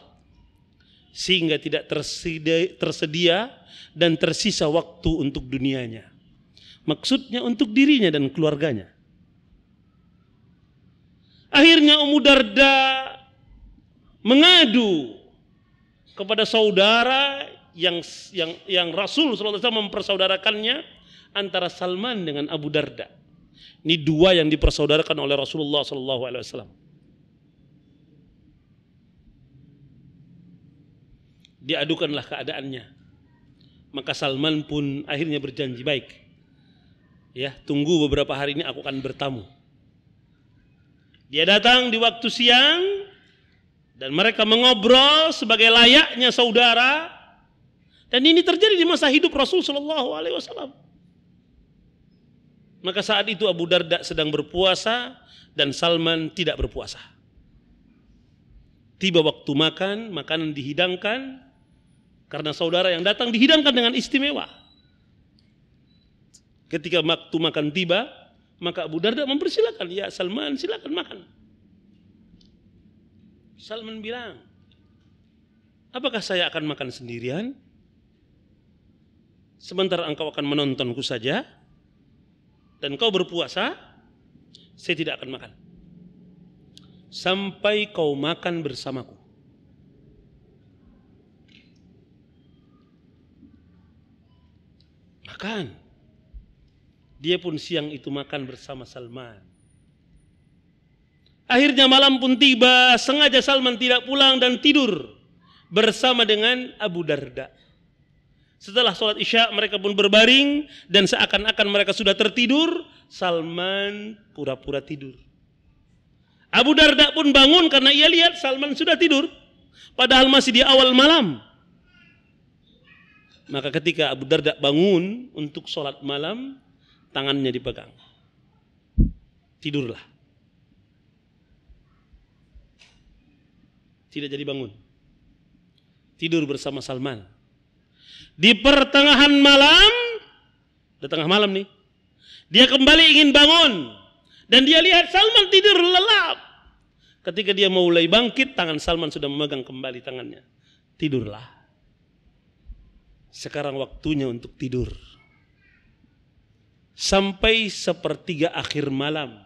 Sehingga tidak tersedia, tersedia dan tersisa waktu untuk dunianya. Maksudnya untuk dirinya dan keluarganya. Akhirnya Ummu Darda mengadu kepada saudara yang yang yang Rasul SAW mempersaudarakannya antara Salman dengan Abu Darda. Ini dua yang dipersaudarakan oleh Rasulullah SAW. Diadukanlah keadaannya. Maka Salman pun akhirnya berjanji baik. Ya, tunggu beberapa hari ini aku akan bertamu. Dia datang di waktu siang, dan mereka mengobrol sebagai layaknya saudara dan ini terjadi di masa hidup Rasul Shallallahu Alaihi Wasallam maka saat itu Abu Darda sedang berpuasa dan Salman tidak berpuasa tiba waktu makan makanan dihidangkan karena saudara yang datang dihidangkan dengan istimewa ketika waktu makan tiba maka Abu Darda mempersilahkan ya Salman silakan makan Salman bilang, apakah saya akan makan sendirian? Sementara engkau akan menontonku saja, dan kau berpuasa, saya tidak akan makan. Sampai kau makan bersamaku. Makan. Dia pun siang itu makan bersama Salman. Akhirnya malam pun tiba, sengaja Salman tidak pulang dan tidur bersama dengan Abu Darda. Setelah sholat isya mereka pun berbaring dan seakan-akan mereka sudah tertidur, Salman pura-pura tidur. Abu Darda pun bangun karena ia lihat Salman sudah tidur. Padahal masih di awal malam. Maka ketika Abu Darda bangun untuk sholat malam, tangannya dipegang. Tidurlah. tidak jadi bangun. Tidur bersama Salman. Di pertengahan malam, di tengah malam nih, dia kembali ingin bangun. Dan dia lihat Salman tidur lelap. Ketika dia mau mulai bangkit, tangan Salman sudah memegang kembali tangannya. Tidurlah. Sekarang waktunya untuk tidur. Sampai sepertiga akhir malam,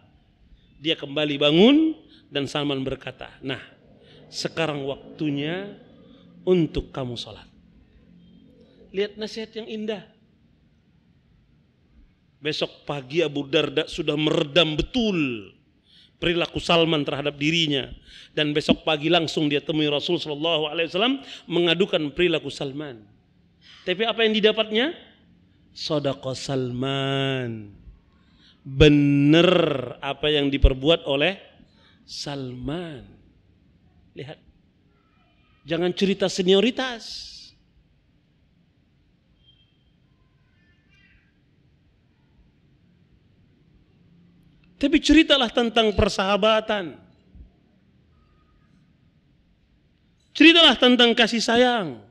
dia kembali bangun dan Salman berkata, "Nah, sekarang waktunya untuk kamu sholat. Lihat nasihat yang indah. Besok pagi Abu Darda sudah meredam betul perilaku Salman terhadap dirinya dan besok pagi langsung dia temui Rasul saw Alaihi Wasallam mengadukan perilaku Salman. Tapi apa yang didapatnya? Sodako Salman. Benar apa yang diperbuat oleh Salman. Lihat. Jangan cerita senioritas. Tapi ceritalah tentang persahabatan. Ceritalah tentang kasih sayang.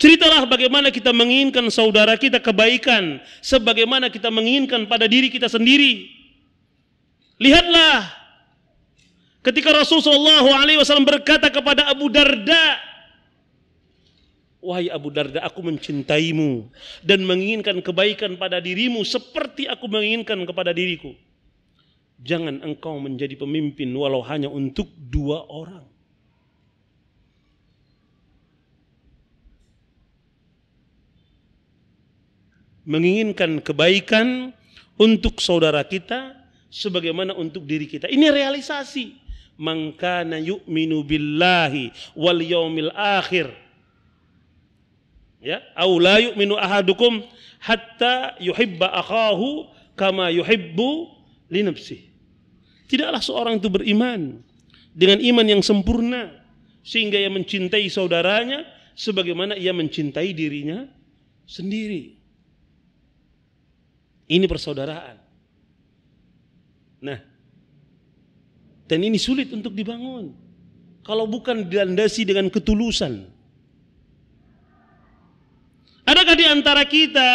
Ceritalah bagaimana kita menginginkan saudara kita kebaikan, sebagaimana kita menginginkan pada diri kita sendiri. Lihatlah Ketika Rasulullah SAW berkata kepada Abu Darda, Wahai Abu Darda, aku mencintaimu dan menginginkan kebaikan pada dirimu seperti aku menginginkan kepada diriku. Jangan engkau menjadi pemimpin walau hanya untuk dua orang. Menginginkan kebaikan untuk saudara kita sebagaimana untuk diri kita. Ini realisasi man kana yu'minu billahi wal yaumil akhir ya au la yu'minu ahadukum hatta yuhibba akahu kama yuhibbu li nafsi tidaklah seorang itu beriman dengan iman yang sempurna sehingga ia mencintai saudaranya sebagaimana ia mencintai dirinya sendiri. Ini persaudaraan. Nah, dan ini sulit untuk dibangun. Kalau bukan dilandasi dengan ketulusan. Adakah di antara kita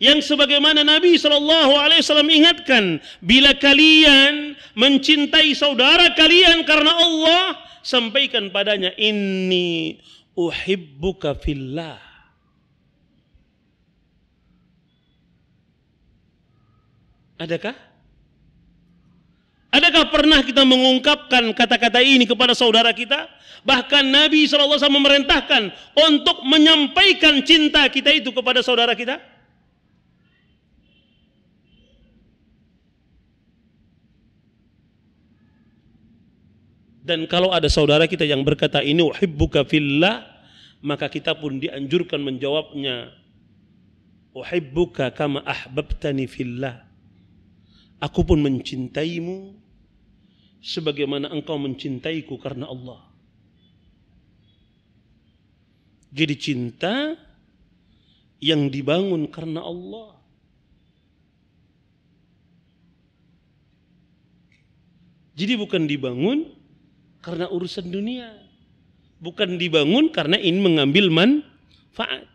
yang sebagaimana Nabi Shallallahu Alaihi Wasallam ingatkan, bila kalian mencintai saudara kalian karena Allah, sampaikan padanya ini uhibbuka fillah. Adakah Adakah pernah kita mengungkapkan kata-kata ini kepada saudara kita? Bahkan Nabi SAW memerintahkan untuk menyampaikan cinta kita itu kepada saudara kita. Dan kalau ada saudara kita yang berkata ini uhibbuka fillah, maka kita pun dianjurkan menjawabnya uhibbuka kama ahbabtani fillah. Aku pun mencintaimu sebagaimana engkau mencintaiku karena Allah. Jadi cinta yang dibangun karena Allah. Jadi bukan dibangun karena urusan dunia. Bukan dibangun karena ingin mengambil manfaat.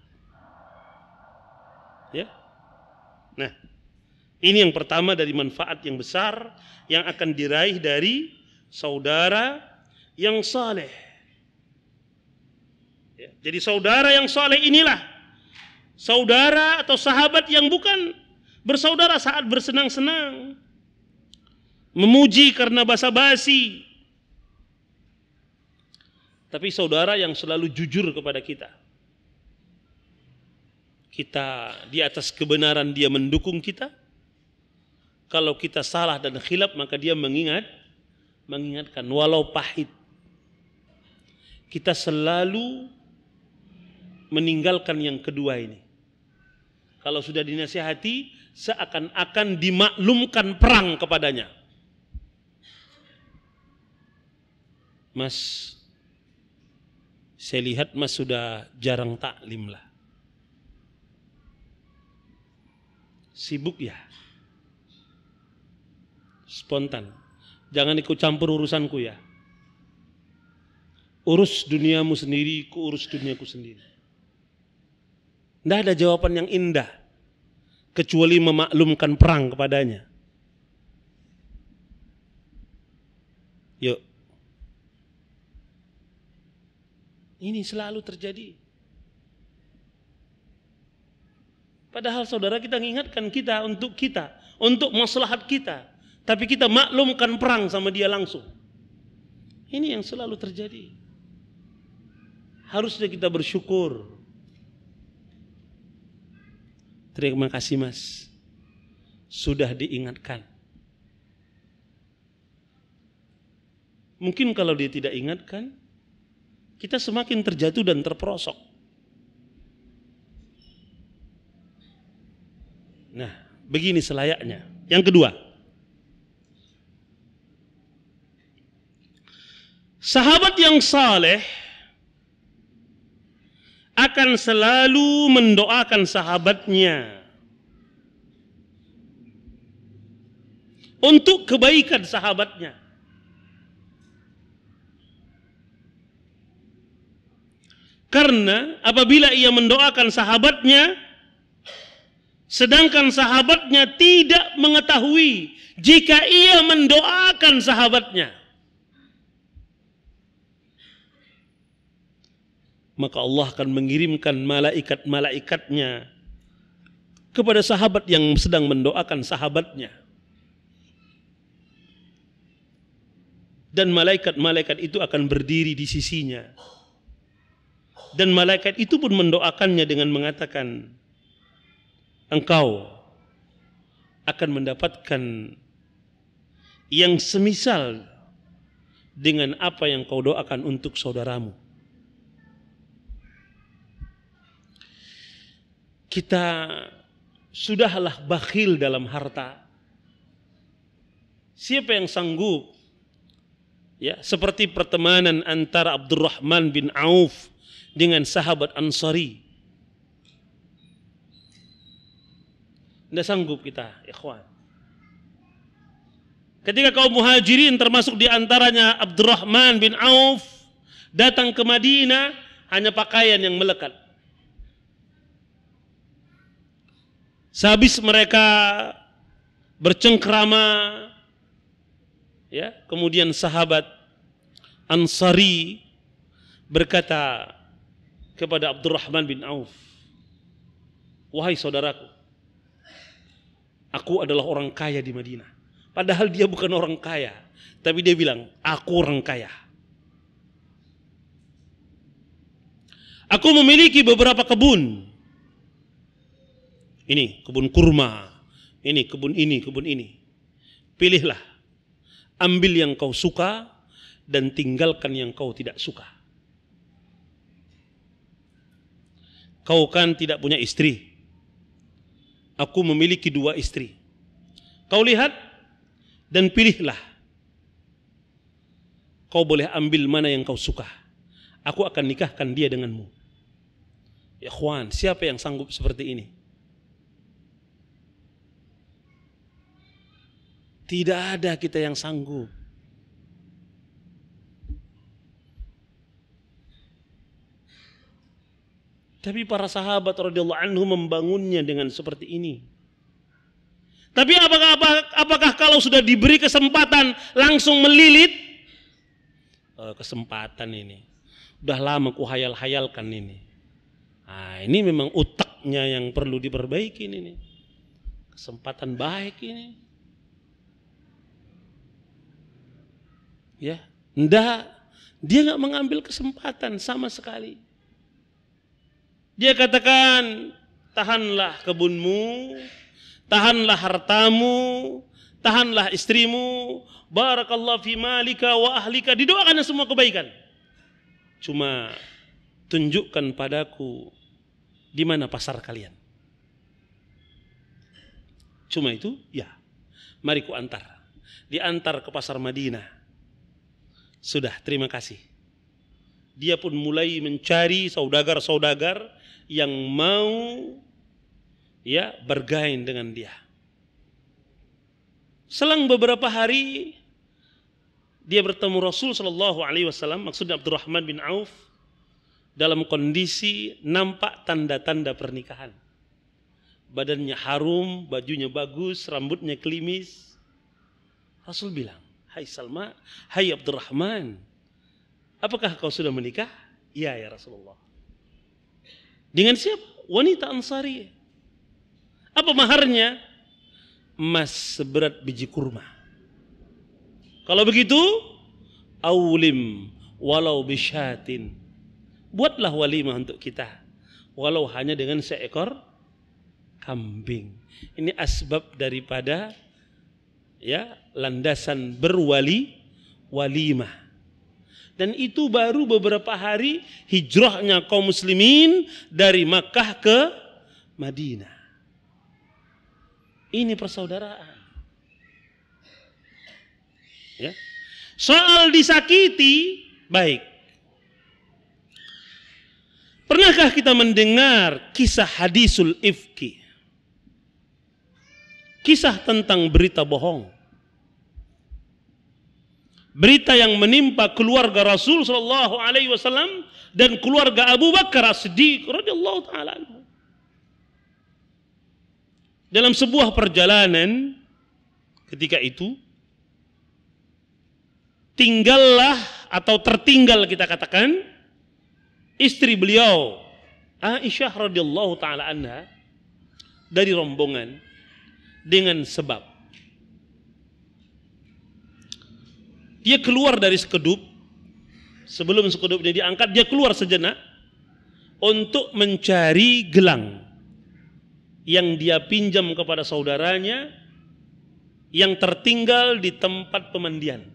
Ini yang pertama dari manfaat yang besar yang akan diraih dari saudara yang saleh. Ya, jadi saudara yang saleh inilah saudara atau sahabat yang bukan bersaudara saat bersenang-senang, memuji karena basa-basi, tapi saudara yang selalu jujur kepada kita. Kita di atas kebenaran dia mendukung kita, kalau kita salah dan khilaf maka dia mengingat mengingatkan walau pahit. Kita selalu meninggalkan yang kedua ini. Kalau sudah dinasihati seakan-akan dimaklumkan perang kepadanya. Mas, saya lihat Mas sudah jarang taklim lah. Sibuk ya? spontan. Jangan ikut campur urusanku ya. Urus duniamu sendiri, ku urus duniaku sendiri. Tidak ada jawaban yang indah kecuali memaklumkan perang kepadanya. Yuk. Ini selalu terjadi. Padahal saudara kita mengingatkan kita untuk kita, untuk maslahat kita. Tapi kita maklumkan perang sama dia langsung. Ini yang selalu terjadi. Harusnya kita bersyukur. Terima kasih mas. Sudah diingatkan. Mungkin kalau dia tidak ingatkan, kita semakin terjatuh dan terperosok. Nah, begini selayaknya. Yang kedua, Sahabat yang saleh akan selalu mendoakan sahabatnya untuk kebaikan sahabatnya. Karena apabila ia mendoakan sahabatnya, sedangkan sahabatnya tidak mengetahui jika ia mendoakan sahabatnya. maka Allah akan mengirimkan malaikat-malaikatnya kepada sahabat yang sedang mendoakan sahabatnya. Dan malaikat-malaikat itu akan berdiri di sisinya. Dan malaikat itu pun mendoakannya dengan mengatakan, Engkau akan mendapatkan yang semisal dengan apa yang kau doakan untuk saudaramu. kita sudahlah bakhil dalam harta. Siapa yang sanggup? Ya, seperti pertemanan antara Abdurrahman bin Auf dengan sahabat Ansari. Tidak sanggup kita, ikhwan. Ketika kaum muhajirin termasuk diantaranya Abdurrahman bin Auf datang ke Madinah hanya pakaian yang melekat. Sehabis mereka bercengkrama, ya, kemudian sahabat Ansari berkata kepada Abdurrahman bin Auf, "Wahai saudaraku, aku adalah orang kaya di Madinah." Padahal dia bukan orang kaya, tapi dia bilang, "Aku orang kaya." Aku memiliki beberapa kebun ini kebun kurma, ini kebun ini, kebun ini. Pilihlah. Ambil yang kau suka dan tinggalkan yang kau tidak suka. Kau kan tidak punya istri. Aku memiliki dua istri. Kau lihat dan pilihlah. Kau boleh ambil mana yang kau suka. Aku akan nikahkan dia denganmu. Ya Juan, siapa yang sanggup seperti ini? Tidak ada kita yang sanggup. Tapi para sahabat radhiyallahu anhu membangunnya dengan seperti ini. Tapi apakah, apakah, apakah kalau sudah diberi kesempatan langsung melilit? Oh, kesempatan ini. Udah lama ku hayal-hayalkan ini. Nah, ini memang utaknya yang perlu diperbaiki ini. Kesempatan baik ini. Ya, ndak. Dia nggak mengambil kesempatan sama sekali. Dia katakan, tahanlah kebunmu, tahanlah hartamu, tahanlah istrimu, Barakallah fi malika wa ahlika, didoakan semua kebaikan. Cuma tunjukkan padaku di mana pasar kalian. Cuma itu, ya. Mari ku antar. Diantar ke pasar Madinah sudah, terima kasih. Dia pun mulai mencari saudagar-saudagar yang mau ya bergain dengan dia. Selang beberapa hari dia bertemu Rasul Shallallahu Alaihi Wasallam, maksudnya Abdurrahman bin Auf dalam kondisi nampak tanda-tanda pernikahan. Badannya harum, bajunya bagus, rambutnya kelimis. Rasul bilang, Hai Salma, hai Abdurrahman. Apakah kau sudah menikah? Ya ya Rasulullah. Dengan siapa? Wanita Ansari. Apa maharnya? Emas seberat biji kurma. Kalau begitu, aulim walau bisyatin. Buatlah walimah untuk kita. Walau hanya dengan seekor kambing. Ini asbab daripada ya landasan berwali walimah. Dan itu baru beberapa hari hijrahnya kaum muslimin dari Makkah ke Madinah. Ini persaudaraan. Ya. Soal disakiti, baik. Pernahkah kita mendengar kisah hadisul ifki? Kisah tentang berita bohong berita yang menimpa keluarga Rasul sallallahu Alaihi Wasallam dan keluarga Abu Bakar As-Siddiq radhiyallahu taala dalam sebuah perjalanan ketika itu tinggallah atau tertinggal kita katakan istri beliau Aisyah radhiyallahu taala anha dari rombongan dengan sebab Dia keluar dari sekedup. Sebelum sekedupnya diangkat, dia keluar sejenak untuk mencari gelang yang dia pinjam kepada saudaranya yang tertinggal di tempat pemandian.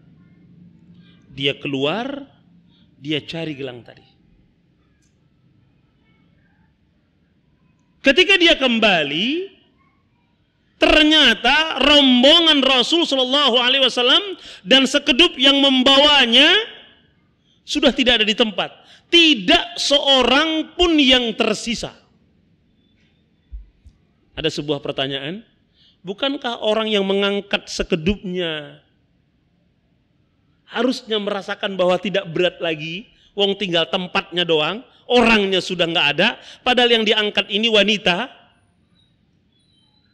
Dia keluar, dia cari gelang tadi. Ketika dia kembali, ternyata rombongan Rasul Shallallahu Alaihi Wasallam dan sekedup yang membawanya sudah tidak ada di tempat, tidak seorang pun yang tersisa. Ada sebuah pertanyaan, bukankah orang yang mengangkat sekedupnya harusnya merasakan bahwa tidak berat lagi, wong tinggal tempatnya doang, orangnya sudah nggak ada, padahal yang diangkat ini wanita,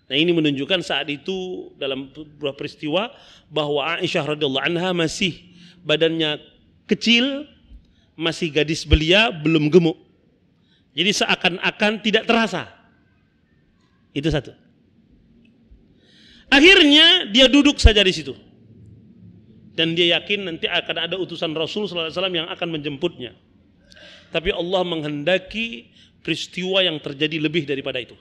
Nah ini menunjukkan saat itu dalam beberapa peristiwa bahwa Aisyah radhiyallahu anha masih badannya kecil, masih gadis belia, belum gemuk. Jadi seakan-akan tidak terasa. Itu satu. Akhirnya dia duduk saja di situ. Dan dia yakin nanti akan ada utusan Rasul SAW yang akan menjemputnya. Tapi Allah menghendaki peristiwa yang terjadi lebih daripada itu.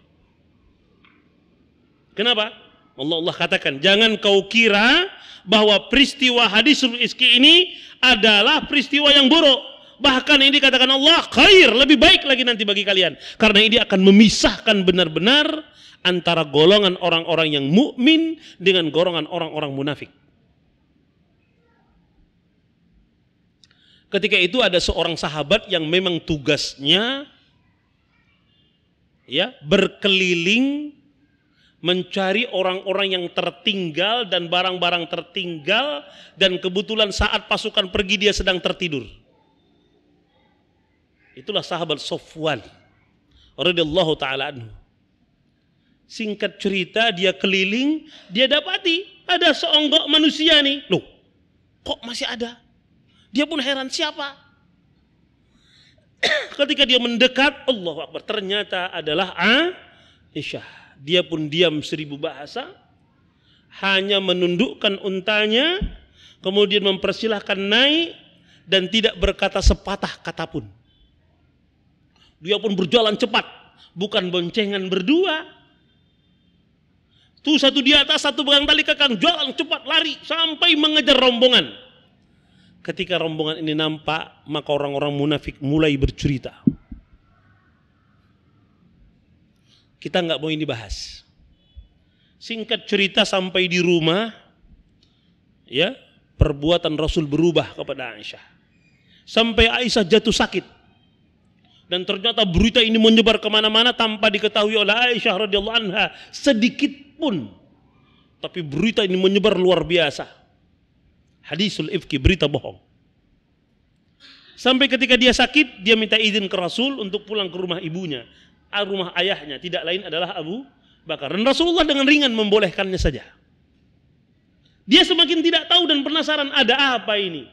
Kenapa? Allah Allah katakan, jangan kau kira bahwa peristiwa hadis Iski ini adalah peristiwa yang buruk. Bahkan ini katakan Allah khair, lebih baik lagi nanti bagi kalian. Karena ini akan memisahkan benar-benar antara golongan orang-orang yang mukmin dengan golongan orang-orang munafik. Ketika itu ada seorang sahabat yang memang tugasnya ya berkeliling mencari orang-orang yang tertinggal dan barang-barang tertinggal dan kebetulan saat pasukan pergi dia sedang tertidur. Itulah sahabat Sofwan radhiyallahu taala anhu. Singkat cerita dia keliling, dia dapati ada seonggok manusia nih. Loh, kok masih ada? Dia pun heran siapa? Ketika dia mendekat, Allah Akbar, ternyata adalah Aisyah dia pun diam seribu bahasa, hanya menundukkan untanya, kemudian mempersilahkan naik, dan tidak berkata sepatah kata pun. Dia pun berjalan cepat, bukan boncengan berdua. Tuh satu di atas, satu pegang tali kekang, jalan cepat lari sampai mengejar rombongan. Ketika rombongan ini nampak, maka orang-orang munafik mulai bercerita. Kita nggak mau ini bahas. Singkat cerita sampai di rumah, ya perbuatan Rasul berubah kepada Aisyah. Sampai Aisyah jatuh sakit. Dan ternyata berita ini menyebar kemana-mana tanpa diketahui oleh Aisyah radhiyallahu anha sedikit pun. Tapi berita ini menyebar luar biasa. Hadisul ifki, berita bohong. Sampai ketika dia sakit, dia minta izin ke Rasul untuk pulang ke rumah ibunya rumah ayahnya tidak lain adalah Abu Bakar. Dan Rasulullah dengan ringan membolehkannya saja. Dia semakin tidak tahu dan penasaran ada apa ini.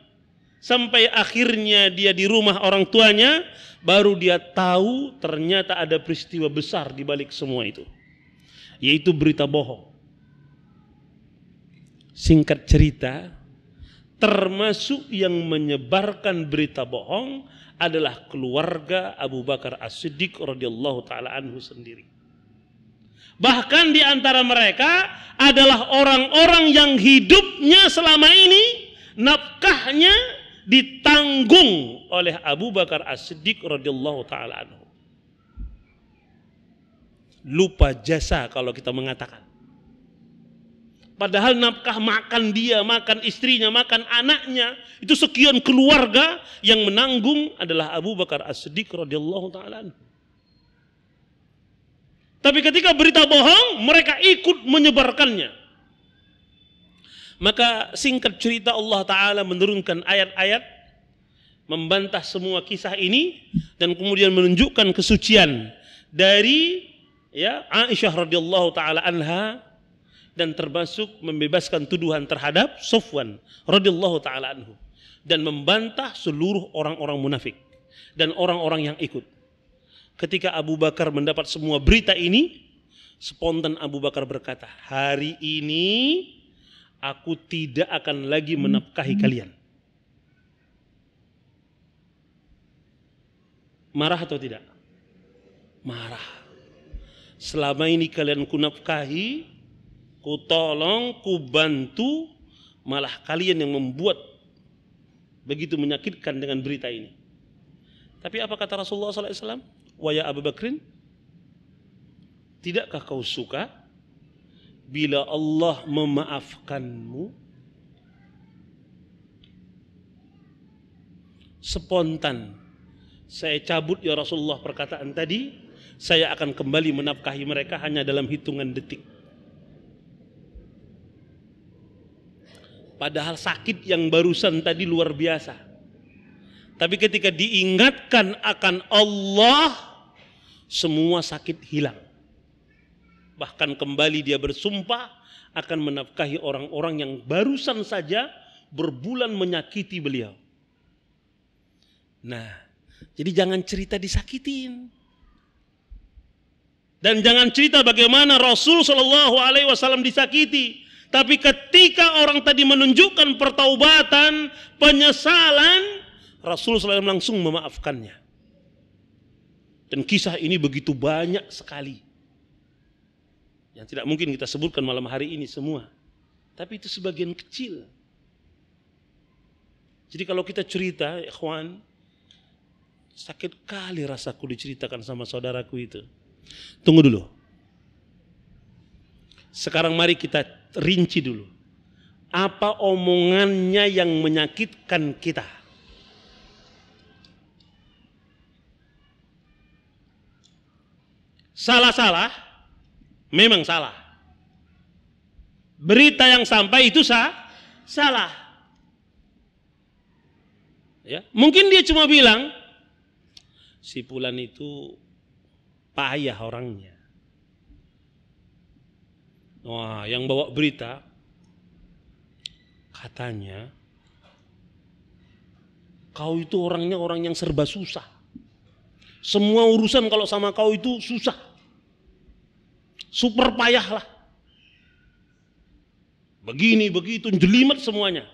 Sampai akhirnya dia di rumah orang tuanya, baru dia tahu ternyata ada peristiwa besar di balik semua itu. Yaitu berita bohong. Singkat cerita, termasuk yang menyebarkan berita bohong adalah keluarga Abu Bakar As-Siddiq radhiyallahu taala anhu sendiri. Bahkan di antara mereka adalah orang-orang yang hidupnya selama ini nafkahnya ditanggung oleh Abu Bakar As-Siddiq radhiyallahu taala anhu. Lupa jasa kalau kita mengatakan Padahal nafkah makan dia, makan istrinya, makan anaknya. Itu sekian keluarga yang menanggung adalah Abu Bakar As-Siddiq radhiyallahu taala. Tapi ketika berita bohong, mereka ikut menyebarkannya. Maka singkat cerita Allah taala menurunkan ayat-ayat membantah semua kisah ini dan kemudian menunjukkan kesucian dari ya Aisyah radhiyallahu taala anha dan termasuk membebaskan tuduhan terhadap Sofwan radhiyallahu taala anhu dan membantah seluruh orang-orang munafik dan orang-orang yang ikut. Ketika Abu Bakar mendapat semua berita ini, spontan Abu Bakar berkata, "Hari ini aku tidak akan lagi menafkahi kalian." Marah atau tidak? Marah. Selama ini kalian kunafkahi, ku tolong, ku bantu, malah kalian yang membuat begitu menyakitkan dengan berita ini. Tapi apa kata Rasulullah SAW? Waya Abu Bakrin, tidakkah kau suka bila Allah memaafkanmu? Spontan, saya cabut ya Rasulullah perkataan tadi, saya akan kembali menafkahi mereka hanya dalam hitungan detik. Padahal sakit yang barusan tadi luar biasa. Tapi ketika diingatkan akan Allah, semua sakit hilang. Bahkan kembali dia bersumpah akan menafkahi orang-orang yang barusan saja berbulan menyakiti beliau. Nah, jadi jangan cerita disakitin. Dan jangan cerita bagaimana Rasul Shallallahu Alaihi Wasallam disakiti. Tapi ketika orang tadi menunjukkan pertaubatan, penyesalan, Rasul SAW langsung memaafkannya. Dan kisah ini begitu banyak sekali. Yang tidak mungkin kita sebutkan malam hari ini semua. Tapi itu sebagian kecil. Jadi kalau kita cerita, ya ikhwan, sakit kali rasaku diceritakan sama saudaraku itu. Tunggu dulu. Sekarang mari kita rinci dulu. Apa omongannya yang menyakitkan kita? Salah-salah, memang salah. Berita yang sampai itu sah, salah. Ya, mungkin dia cuma bilang si Pulan itu payah orangnya. Wah, yang bawa berita katanya kau itu orangnya orang yang serba susah. Semua urusan kalau sama kau itu susah. Super payah lah. Begini, begitu, jelimet semuanya.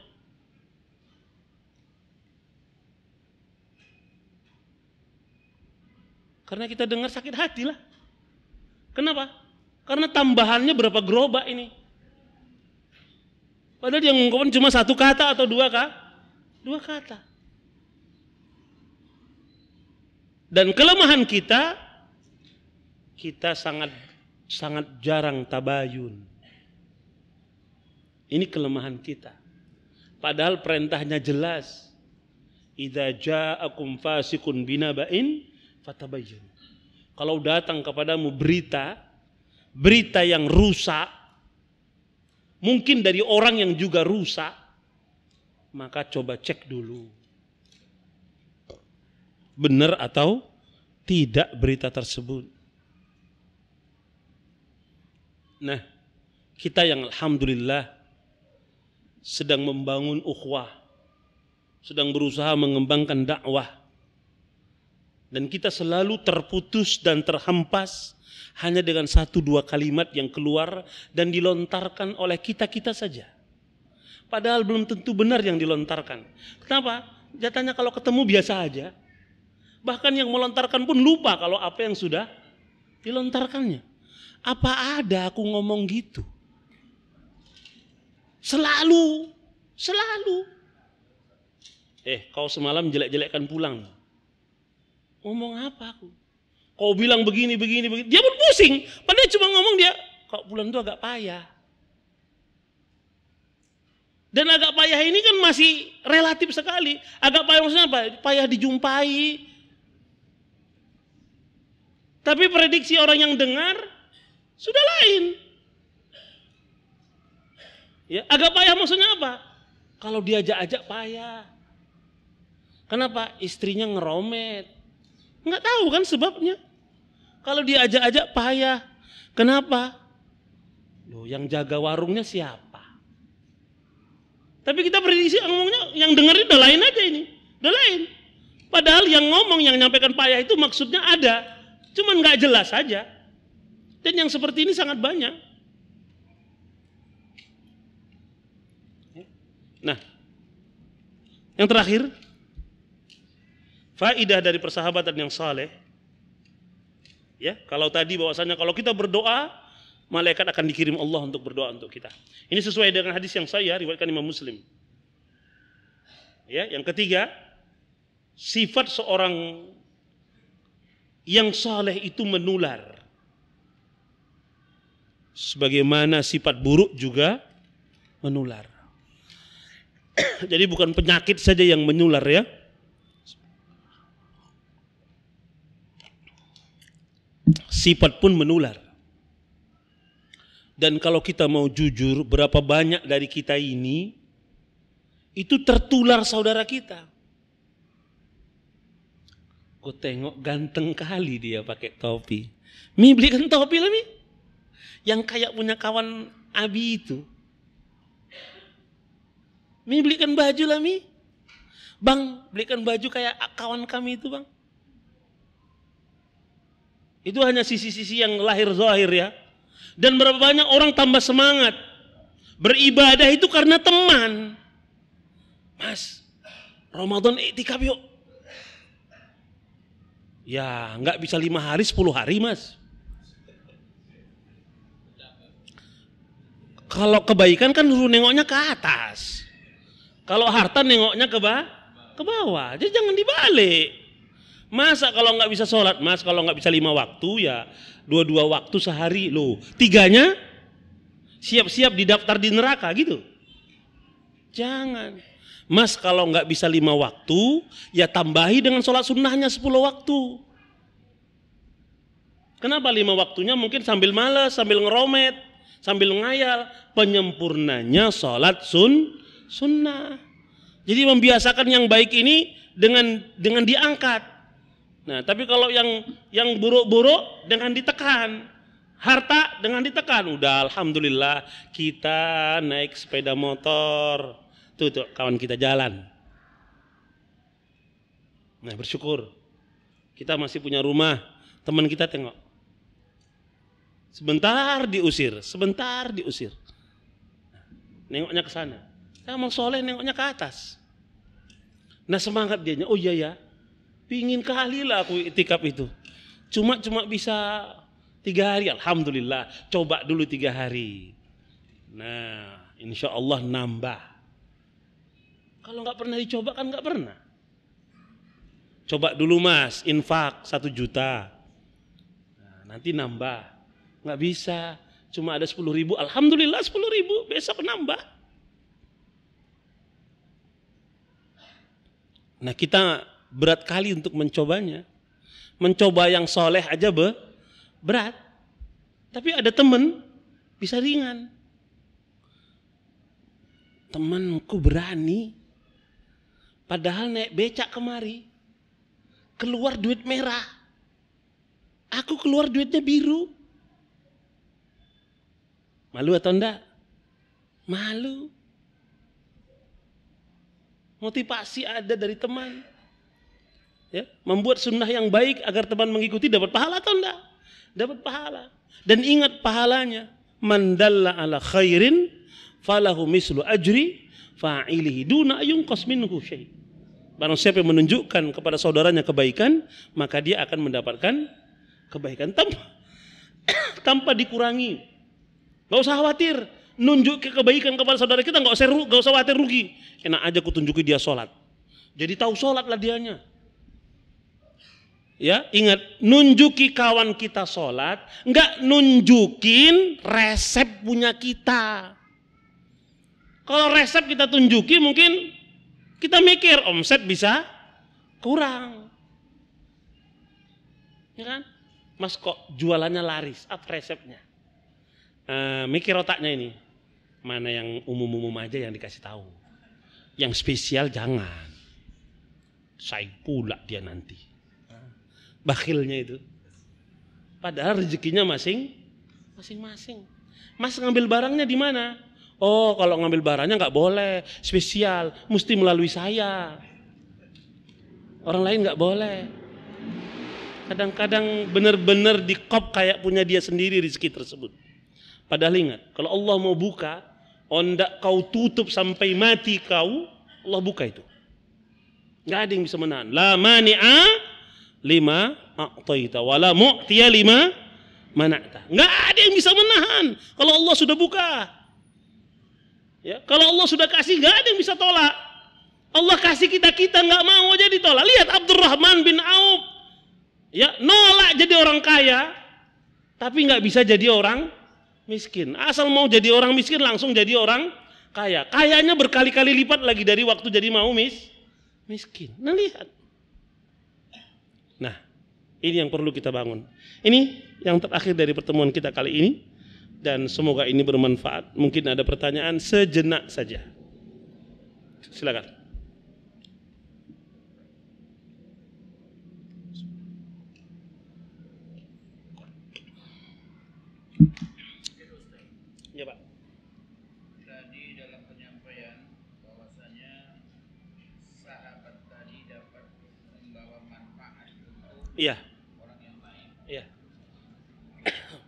Karena kita dengar sakit hati lah. Kenapa? Karena tambahannya berapa gerobak ini. Padahal dia mengungkapkan cuma satu kata atau dua kah? Dua kata. Dan kelemahan kita, kita sangat sangat jarang tabayun. Ini kelemahan kita. Padahal perintahnya jelas. Idza ja'akum fasikun binaba'in fatabayun. Kalau datang kepadamu berita berita yang rusak, mungkin dari orang yang juga rusak, maka coba cek dulu. Benar atau tidak berita tersebut. Nah, kita yang alhamdulillah sedang membangun ukhwah, sedang berusaha mengembangkan dakwah, dan kita selalu terputus dan terhempas hanya dengan satu dua kalimat yang keluar dan dilontarkan oleh kita-kita saja. Padahal belum tentu benar yang dilontarkan. Kenapa? Jatahnya kalau ketemu biasa aja. Bahkan yang melontarkan pun lupa kalau apa yang sudah dilontarkannya. Apa ada aku ngomong gitu? Selalu, selalu. Eh, kau semalam jelek-jelekkan pulang. Ngomong apa aku? Kau bilang begini, begini, begini. Dia pun pusing. Padahal cuma ngomong dia, kok bulan itu agak payah. Dan agak payah ini kan masih relatif sekali. Agak payah maksudnya apa? Payah dijumpai. Tapi prediksi orang yang dengar sudah lain. Ya, agak payah maksudnya apa? Kalau diajak-ajak payah. Kenapa? Istrinya ngeromet. Enggak tahu kan sebabnya. Kalau diajak-ajak payah. Kenapa? Loh, yang jaga warungnya siapa? Tapi kita prediksi ngomongnya yang dengerin udah lain aja ini. Udah lain. Padahal yang ngomong, yang nyampaikan payah itu maksudnya ada. Cuman nggak jelas aja. Dan yang seperti ini sangat banyak. Nah, yang terakhir, faidah dari persahabatan yang saleh ya kalau tadi bahwasanya kalau kita berdoa malaikat akan dikirim Allah untuk berdoa untuk kita ini sesuai dengan hadis yang saya riwayatkan Imam Muslim ya yang ketiga sifat seorang yang saleh itu menular sebagaimana sifat buruk juga menular jadi bukan penyakit saja yang menular ya sifat pun menular. Dan kalau kita mau jujur, berapa banyak dari kita ini itu tertular saudara kita. Kau tengok ganteng kali dia pakai topi. Mi belikan topi lah Mi. Yang kayak punya kawan Abi itu. Mi belikan baju lah Mi. Bang, belikan baju kayak kawan kami itu bang. Itu hanya sisi-sisi yang lahir zahir ya. Dan berapa banyak orang tambah semangat. Beribadah itu karena teman. Mas, Ramadan iktikaf yuk. Ya, nggak bisa lima hari, sepuluh hari mas. Kalau kebaikan kan suruh nengoknya ke atas. Kalau harta nengoknya ke, bawah ke bawah. Jadi jangan dibalik. Masa kalau nggak bisa sholat, mas kalau nggak bisa lima waktu ya dua-dua waktu sehari loh. Tiganya siap-siap didaftar di neraka gitu. Jangan. Mas kalau nggak bisa lima waktu ya tambahi dengan sholat sunnahnya sepuluh waktu. Kenapa lima waktunya mungkin sambil malas sambil ngeromet, sambil ngayal. Penyempurnanya sholat sun, sunnah. Jadi membiasakan yang baik ini dengan dengan diangkat Nah, tapi kalau yang yang buruk-buruk dengan ditekan, harta dengan ditekan, udah alhamdulillah kita naik sepeda motor. Tuh tuh kawan kita jalan. Nah, bersyukur kita masih punya rumah. Teman kita tengok. Sebentar diusir, sebentar diusir. Nengoknya ke sana. mau soleh nengoknya ke atas. Nah semangat dia oh iya ya, Pingin kali lah aku itikaf itu. Cuma cuma bisa tiga hari. Alhamdulillah. Coba dulu tiga hari. Nah, insya Allah nambah. Kalau nggak pernah dicoba kan nggak pernah. Coba dulu mas, infak satu juta. Nah, nanti nambah. Nggak bisa. Cuma ada sepuluh ribu. Alhamdulillah sepuluh ribu. Besok nambah. Nah kita berat kali untuk mencobanya. Mencoba yang soleh aja be, berat. Tapi ada temen bisa ringan. Temanku berani. Padahal naik becak kemari. Keluar duit merah. Aku keluar duitnya biru. Malu atau enggak? Malu. Motivasi ada dari teman ya, membuat sunnah yang baik agar teman mengikuti dapat pahala atau enggak? Dapat pahala. Dan ingat pahalanya. Mandalla ala khairin falahu mislu ajri fa'ilihi duna ayungqas minhu syaih. Barang siapa yang menunjukkan kepada saudaranya kebaikan, maka dia akan mendapatkan kebaikan tanpa tanpa dikurangi. Gak usah khawatir, nunjuk ke kebaikan kepada saudara kita gak usah gak usah khawatir rugi. Enak aja kutunjuki dia sholat. Jadi tahu sholat lah dianya. Ya, ingat, nunjuki kawan kita sholat, nggak nunjukin resep punya kita. Kalau resep kita tunjuki mungkin kita mikir omset bisa kurang. Ya kan? Mas kok jualannya laris, apa resepnya? Uh, mikir otaknya ini, mana yang umum-umum aja yang dikasih tahu. Yang spesial jangan. Saya pula dia nanti bakhilnya itu. Padahal rezekinya masing masing-masing. Mas ngambil barangnya di mana? Oh, kalau ngambil barangnya nggak boleh, spesial, mesti melalui saya. Orang lain nggak boleh. Kadang-kadang benar-benar dikop kayak punya dia sendiri rezeki tersebut. Padahal ingat, kalau Allah mau buka, onda oh, kau tutup sampai mati kau, Allah buka itu. Gak ada yang bisa menahan. La mani'a lima a'taita wala mu'tiya lima mana'ta. Enggak ada yang bisa menahan kalau Allah sudah buka. Ya, kalau Allah sudah kasih enggak ada yang bisa tolak. Allah kasih kita kita enggak mau jadi tolak. Lihat Abdurrahman bin Auf. Ya, nolak jadi orang kaya tapi enggak bisa jadi orang miskin. Asal mau jadi orang miskin langsung jadi orang kaya. Kayanya berkali-kali lipat lagi dari waktu jadi mau mis miskin. Nah lihat. Nah, ini yang perlu kita bangun. Ini yang terakhir dari pertemuan kita kali ini dan semoga ini bermanfaat. Mungkin ada pertanyaan sejenak saja. Silakan. Thank you. Iya. Orang yang lain. Iya.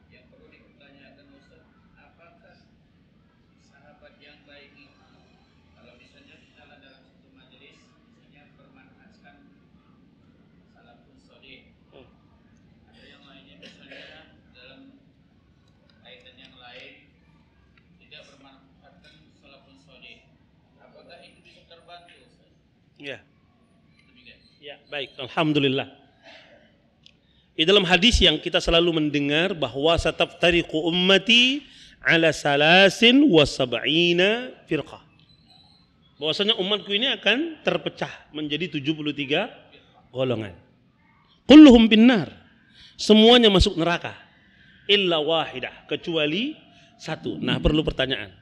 yang perlu dipertanyakan Ustaz, apakah sahabat yang baik itu kalau misalnya kita dalam satu majelis misalnya bermanfaatkan salafun soleh hmm. ada yang lainnya misalnya dalam kaitan yang lain tidak bermanfaatkan salafun soleh apakah itu bisa terbantu Ustaz? Iya. Ya, baik. Alhamdulillah. Di dalam hadis yang kita selalu mendengar bahwa sataftariqu ummati ala salasin wa sab'ina firqa Bahwasanya umatku ini akan terpecah menjadi 73 golongan. Kulluhum binnar. Semuanya masuk neraka. Illa wahidah. Kecuali satu. Nah perlu pertanyaan.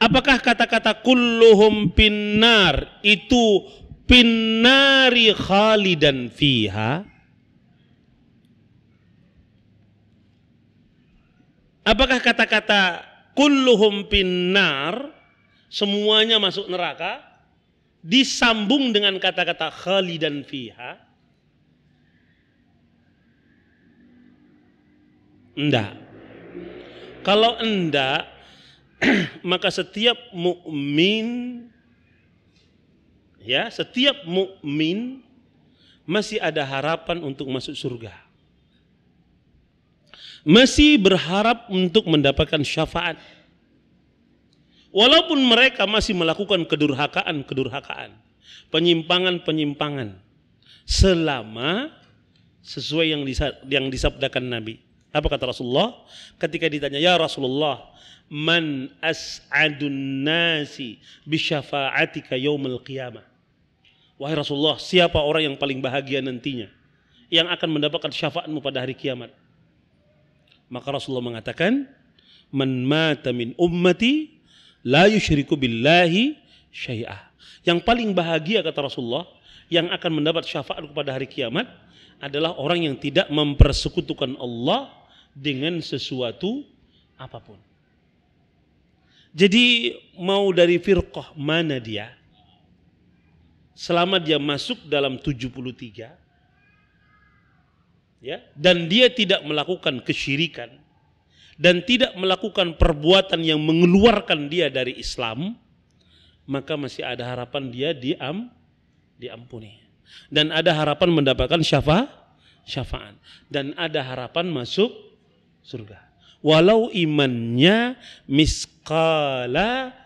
Apakah kata-kata kulluhum pinar itu pinnari khalidan fiha? Apakah kata-kata kulluhum pinar semuanya masuk neraka disambung dengan kata-kata khalidan fiha? Enggak. Kalau enggak, maka setiap mukmin ya, setiap mukmin masih ada harapan untuk masuk surga masih berharap untuk mendapatkan syafaat. Walaupun mereka masih melakukan kedurhakaan-kedurhakaan, penyimpangan-penyimpangan selama sesuai yang yang disabdakan Nabi. Apa kata Rasulullah? Ketika ditanya, "Ya Rasulullah, man as'adun nasi bi syafa'atika yaumil qiyamah?" Wahai Rasulullah, siapa orang yang paling bahagia nantinya yang akan mendapatkan syafaatmu pada hari kiamat? Maka Rasulullah mengatakan, "Man mata min ummati la yusyriku billahi syai'ah." Yang paling bahagia kata Rasulullah yang akan mendapat syafaat kepada hari kiamat adalah orang yang tidak mempersekutukan Allah dengan sesuatu apapun. Jadi mau dari firqah mana dia? Selama dia masuk dalam 73 ya dan dia tidak melakukan kesyirikan dan tidak melakukan perbuatan yang mengeluarkan dia dari Islam maka masih ada harapan dia diam diampuni dan ada harapan mendapatkan syafa syafaan dan ada harapan masuk surga walau imannya miskala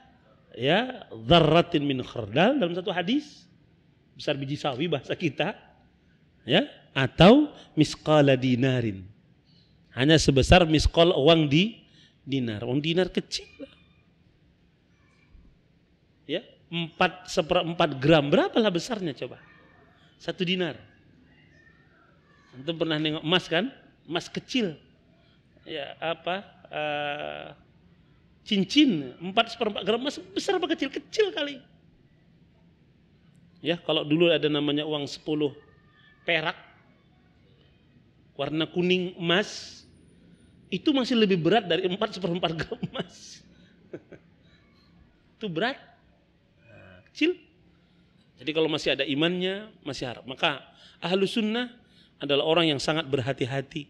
ya zarratin min khardal dalam satu hadis besar biji sawi bahasa kita ya atau misqala dinarin. Hanya sebesar misqal uang di dinar. Uang dinar kecil. Ya, empat seperempat gram berapalah besarnya coba? Satu dinar. Antum pernah nengok emas kan? Emas kecil. Ya apa? Uh, cincin empat seperempat gram emas besar apa kecil? Kecil kali. Ya kalau dulu ada namanya uang sepuluh perak warna kuning emas itu masih lebih berat dari 4 seperempat gram emas. itu berat, nah, kecil. Jadi kalau masih ada imannya, masih harap. Maka ahlu sunnah adalah orang yang sangat berhati-hati.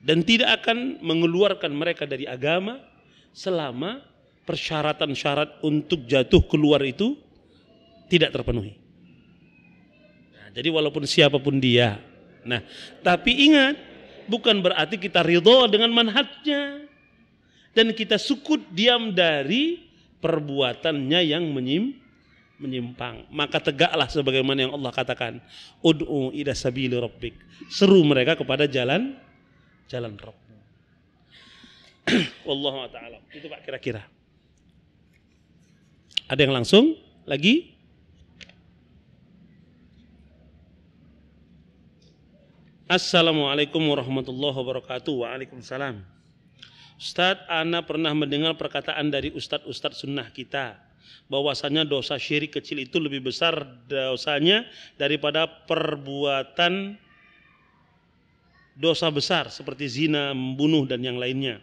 Dan tidak akan mengeluarkan mereka dari agama selama persyaratan syarat untuk jatuh keluar itu tidak terpenuhi. Nah, jadi walaupun siapapun dia, Nah, tapi ingat, bukan berarti kita ridho dengan manhatnya Dan kita sukut diam dari perbuatannya yang menyim, menyimpang. Maka tegaklah sebagaimana yang Allah katakan. Ud'u ila sabili rabbik. Seru mereka kepada jalan jalan Rabbmu. Wallahu ta'ala. Itu Pak kira-kira. Ada yang langsung? Lagi? Assalamualaikum warahmatullahi wabarakatuh. Waalaikumsalam. Ustaz, Ana pernah mendengar perkataan dari Ustadz-Ustadz sunnah kita bahwasanya dosa syirik kecil itu lebih besar dosanya daripada perbuatan dosa besar seperti zina, membunuh dan yang lainnya.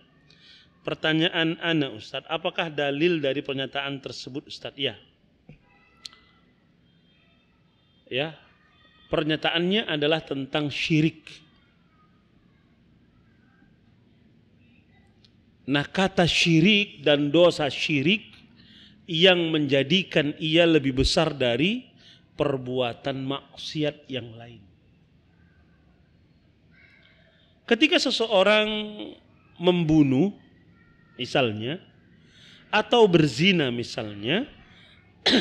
Pertanyaan Ana ustaz, apakah dalil dari pernyataan tersebut ustaz? Ya, ya pernyataannya adalah tentang syirik. Nah, kata syirik dan dosa syirik yang menjadikan ia lebih besar dari perbuatan maksiat yang lain. Ketika seseorang membunuh, misalnya, atau berzina, misalnya,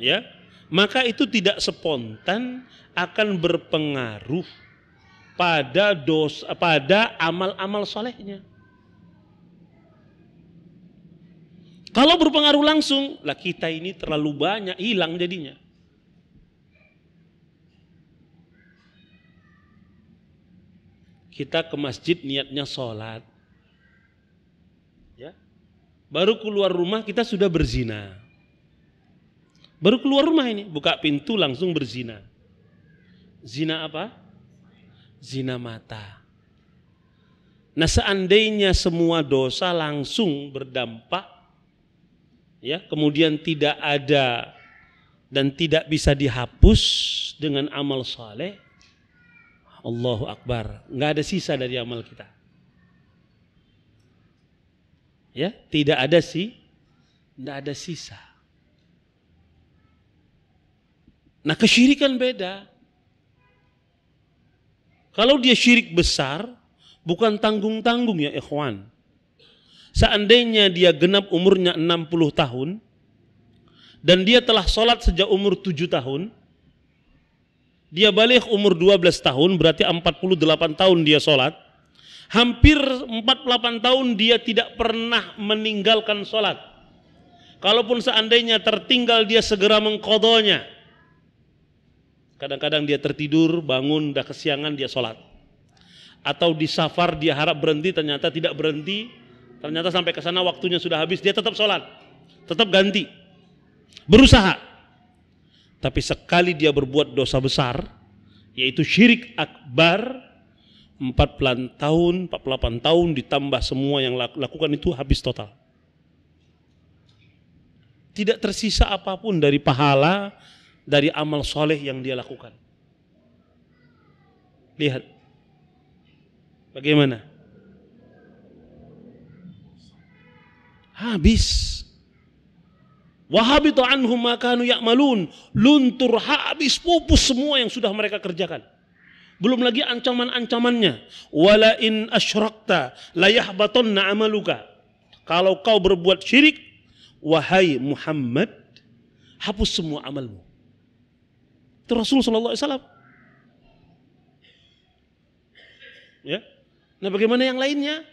ya, maka itu tidak spontan akan berpengaruh pada dos pada amal-amal solehnya. Kalau berpengaruh langsung, lah kita ini terlalu banyak hilang jadinya. Kita ke masjid niatnya sholat, ya. Baru keluar rumah kita sudah berzina. Baru keluar rumah ini, buka pintu langsung berzina. Zina apa? Zina mata. Nah, seandainya semua dosa langsung berdampak ya, kemudian tidak ada dan tidak bisa dihapus dengan amal saleh, Allahu Akbar, nggak ada sisa dari amal kita. Ya, tidak ada sih, nggak ada sisa. Nah kesyirikan beda. Kalau dia syirik besar, bukan tanggung-tanggung ya ikhwan. Seandainya dia genap umurnya 60 tahun, dan dia telah sholat sejak umur 7 tahun, dia balik umur 12 tahun, berarti 48 tahun dia sholat, hampir 48 tahun dia tidak pernah meninggalkan sholat. Kalaupun seandainya tertinggal dia segera mengkodonya, Kadang-kadang dia tertidur, bangun, dah kesiangan, dia sholat. Atau di safar dia harap berhenti, ternyata tidak berhenti. Ternyata sampai ke sana waktunya sudah habis, dia tetap sholat. Tetap ganti. Berusaha. Tapi sekali dia berbuat dosa besar, yaitu syirik akbar, 40 tahun, 48 tahun ditambah semua yang lakukan itu habis total. Tidak tersisa apapun dari pahala, dari amal soleh yang dia lakukan. Lihat bagaimana habis. wahabi anhum makanu ya'malun. Luntur habis pupus semua yang sudah mereka kerjakan. Belum lagi ancaman-ancamannya. Wala in asyrakta layahbatonna amaluka. Kalau kau berbuat syirik, wahai Muhammad, hapus semua amalmu. Itu Rasul Sallallahu Alaihi Wasallam. Ya. Nah bagaimana yang lainnya?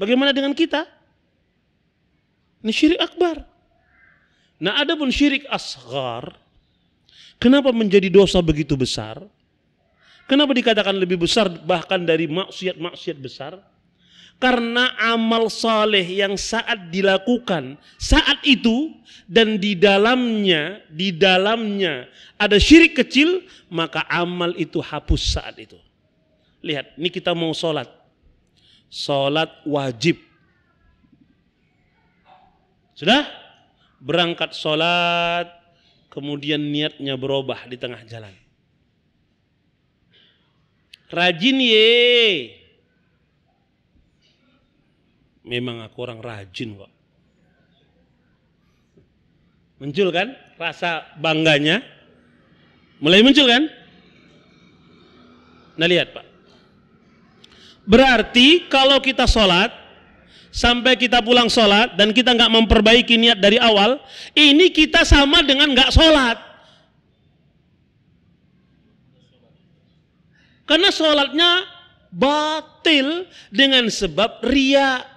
Bagaimana dengan kita? Ini syirik akbar. Nah ada pun syirik asgar. Kenapa menjadi dosa begitu besar? Kenapa dikatakan lebih besar bahkan dari maksiat-maksiat besar? karena amal soleh yang saat dilakukan saat itu dan di dalamnya di dalamnya ada syirik kecil maka amal itu hapus saat itu lihat ini kita mau sholat sholat wajib sudah berangkat sholat kemudian niatnya berubah di tengah jalan rajin ye Memang aku orang rajin kok. Muncul kan rasa bangganya? Mulai muncul kan? Nah lihat Pak. Berarti kalau kita sholat, sampai kita pulang sholat, dan kita nggak memperbaiki niat dari awal, ini kita sama dengan nggak sholat. Karena sholatnya batil dengan sebab riak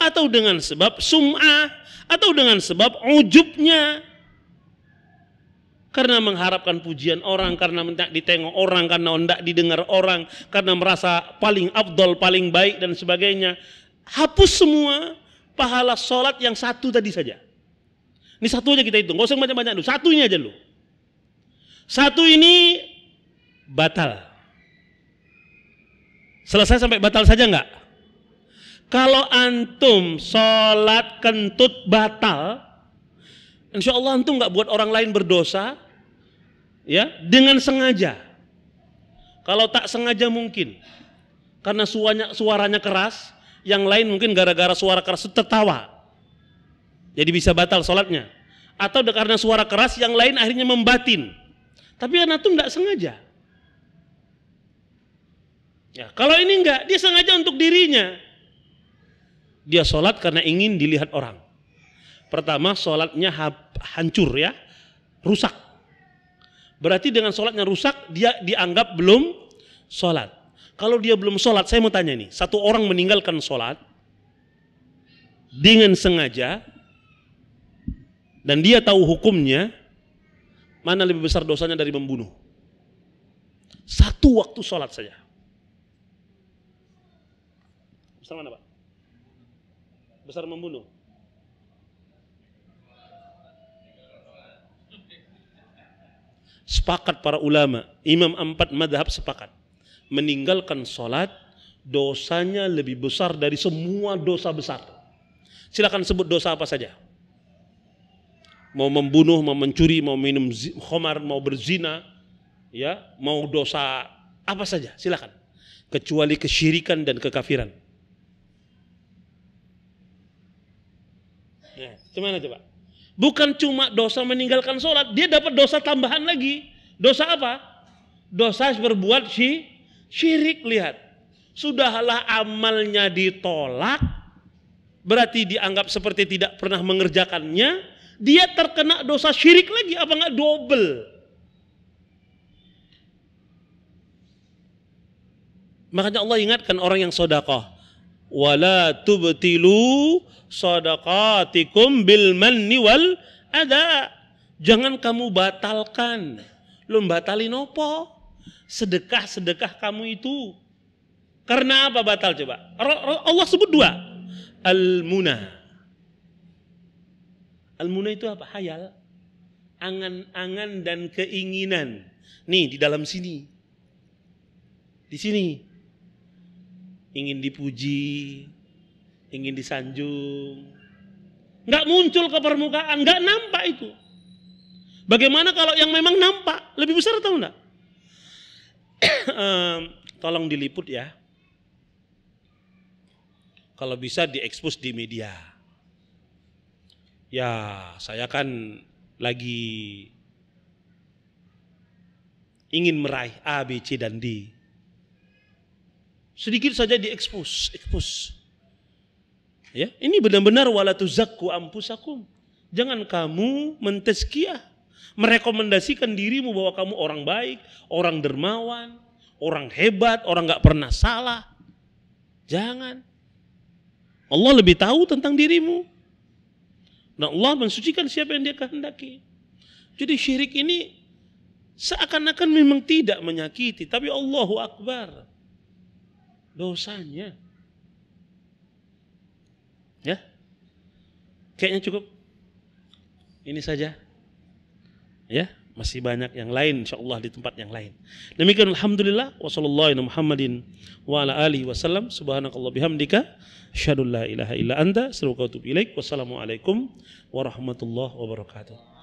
atau dengan sebab sum'ah atau dengan sebab ujubnya karena mengharapkan pujian orang, karena tidak ditengok orang, karena tidak didengar orang, karena merasa paling abdol, paling baik dan sebagainya. Hapus semua pahala sholat yang satu tadi saja. Ini satu aja kita hitung, gak usah banyak-banyak dulu, satunya aja dulu. Satu ini batal. Selesai sampai batal saja nggak? Kalau antum sholat kentut batal, insya Allah antum nggak buat orang lain berdosa, ya dengan sengaja. Kalau tak sengaja mungkin, karena suaranya, suaranya keras, yang lain mungkin gara-gara suara keras tertawa. Jadi bisa batal sholatnya. Atau karena suara keras yang lain akhirnya membatin. Tapi karena itu nggak sengaja. Ya, kalau ini enggak, dia sengaja untuk dirinya. Dia sholat karena ingin dilihat orang. Pertama, sholatnya hancur ya, rusak. Berarti dengan sholatnya rusak, dia dianggap belum sholat. Kalau dia belum sholat, saya mau tanya nih, satu orang meninggalkan sholat dengan sengaja dan dia tahu hukumnya, mana lebih besar dosanya dari membunuh? Satu waktu sholat saja. Bisa mana Pak? besar membunuh? Sepakat para ulama, imam empat madhab sepakat. Meninggalkan sholat, dosanya lebih besar dari semua dosa besar. Silakan sebut dosa apa saja. Mau membunuh, mau mencuri, mau minum khomar, mau berzina, ya, mau dosa apa saja, silakan. Kecuali kesyirikan dan kekafiran Gimana coba? Bukan cuma dosa meninggalkan sholat, dia dapat dosa tambahan lagi. Dosa apa? Dosa berbuat si syirik lihat. Sudahlah amalnya ditolak, berarti dianggap seperti tidak pernah mengerjakannya, dia terkena dosa syirik lagi apa enggak double? Makanya Allah ingatkan orang yang sodakoh wala tubtilu sadaqatikum bil manni wal ada jangan kamu batalkan lu batalin opo sedekah-sedekah kamu itu karena apa batal coba Allah sebut dua al-muna al-muna itu apa hayal angan-angan dan keinginan nih di dalam sini di sini ingin dipuji, ingin disanjung. Enggak muncul ke permukaan, enggak nampak itu. Bagaimana kalau yang memang nampak? Lebih besar atau enggak? Tolong diliput ya. Kalau bisa diekspos di media. Ya, saya kan lagi ingin meraih A, B, C, dan D sedikit saja diekspos, ekspos. Ya, ini benar-benar wala ampusakum. Jangan kamu menteskiyah merekomendasikan dirimu bahwa kamu orang baik, orang dermawan, orang hebat, orang nggak pernah salah. Jangan. Allah lebih tahu tentang dirimu. Nah Allah mensucikan siapa yang dia kehendaki. Jadi syirik ini seakan-akan memang tidak menyakiti, tapi Allahu Akbar dosanya. Ya. Kayaknya cukup. Ini saja. Ya, masih banyak yang lain insyaallah di tempat yang lain. Demikian alhamdulillah Muhammadin wa ala alihi wasallam subhanakallah bihamdika asyhadu la ilaha illa anta astaghfiruka wa atubu ilaik. Wassalamualaikum warahmatullahi wabarakatuh.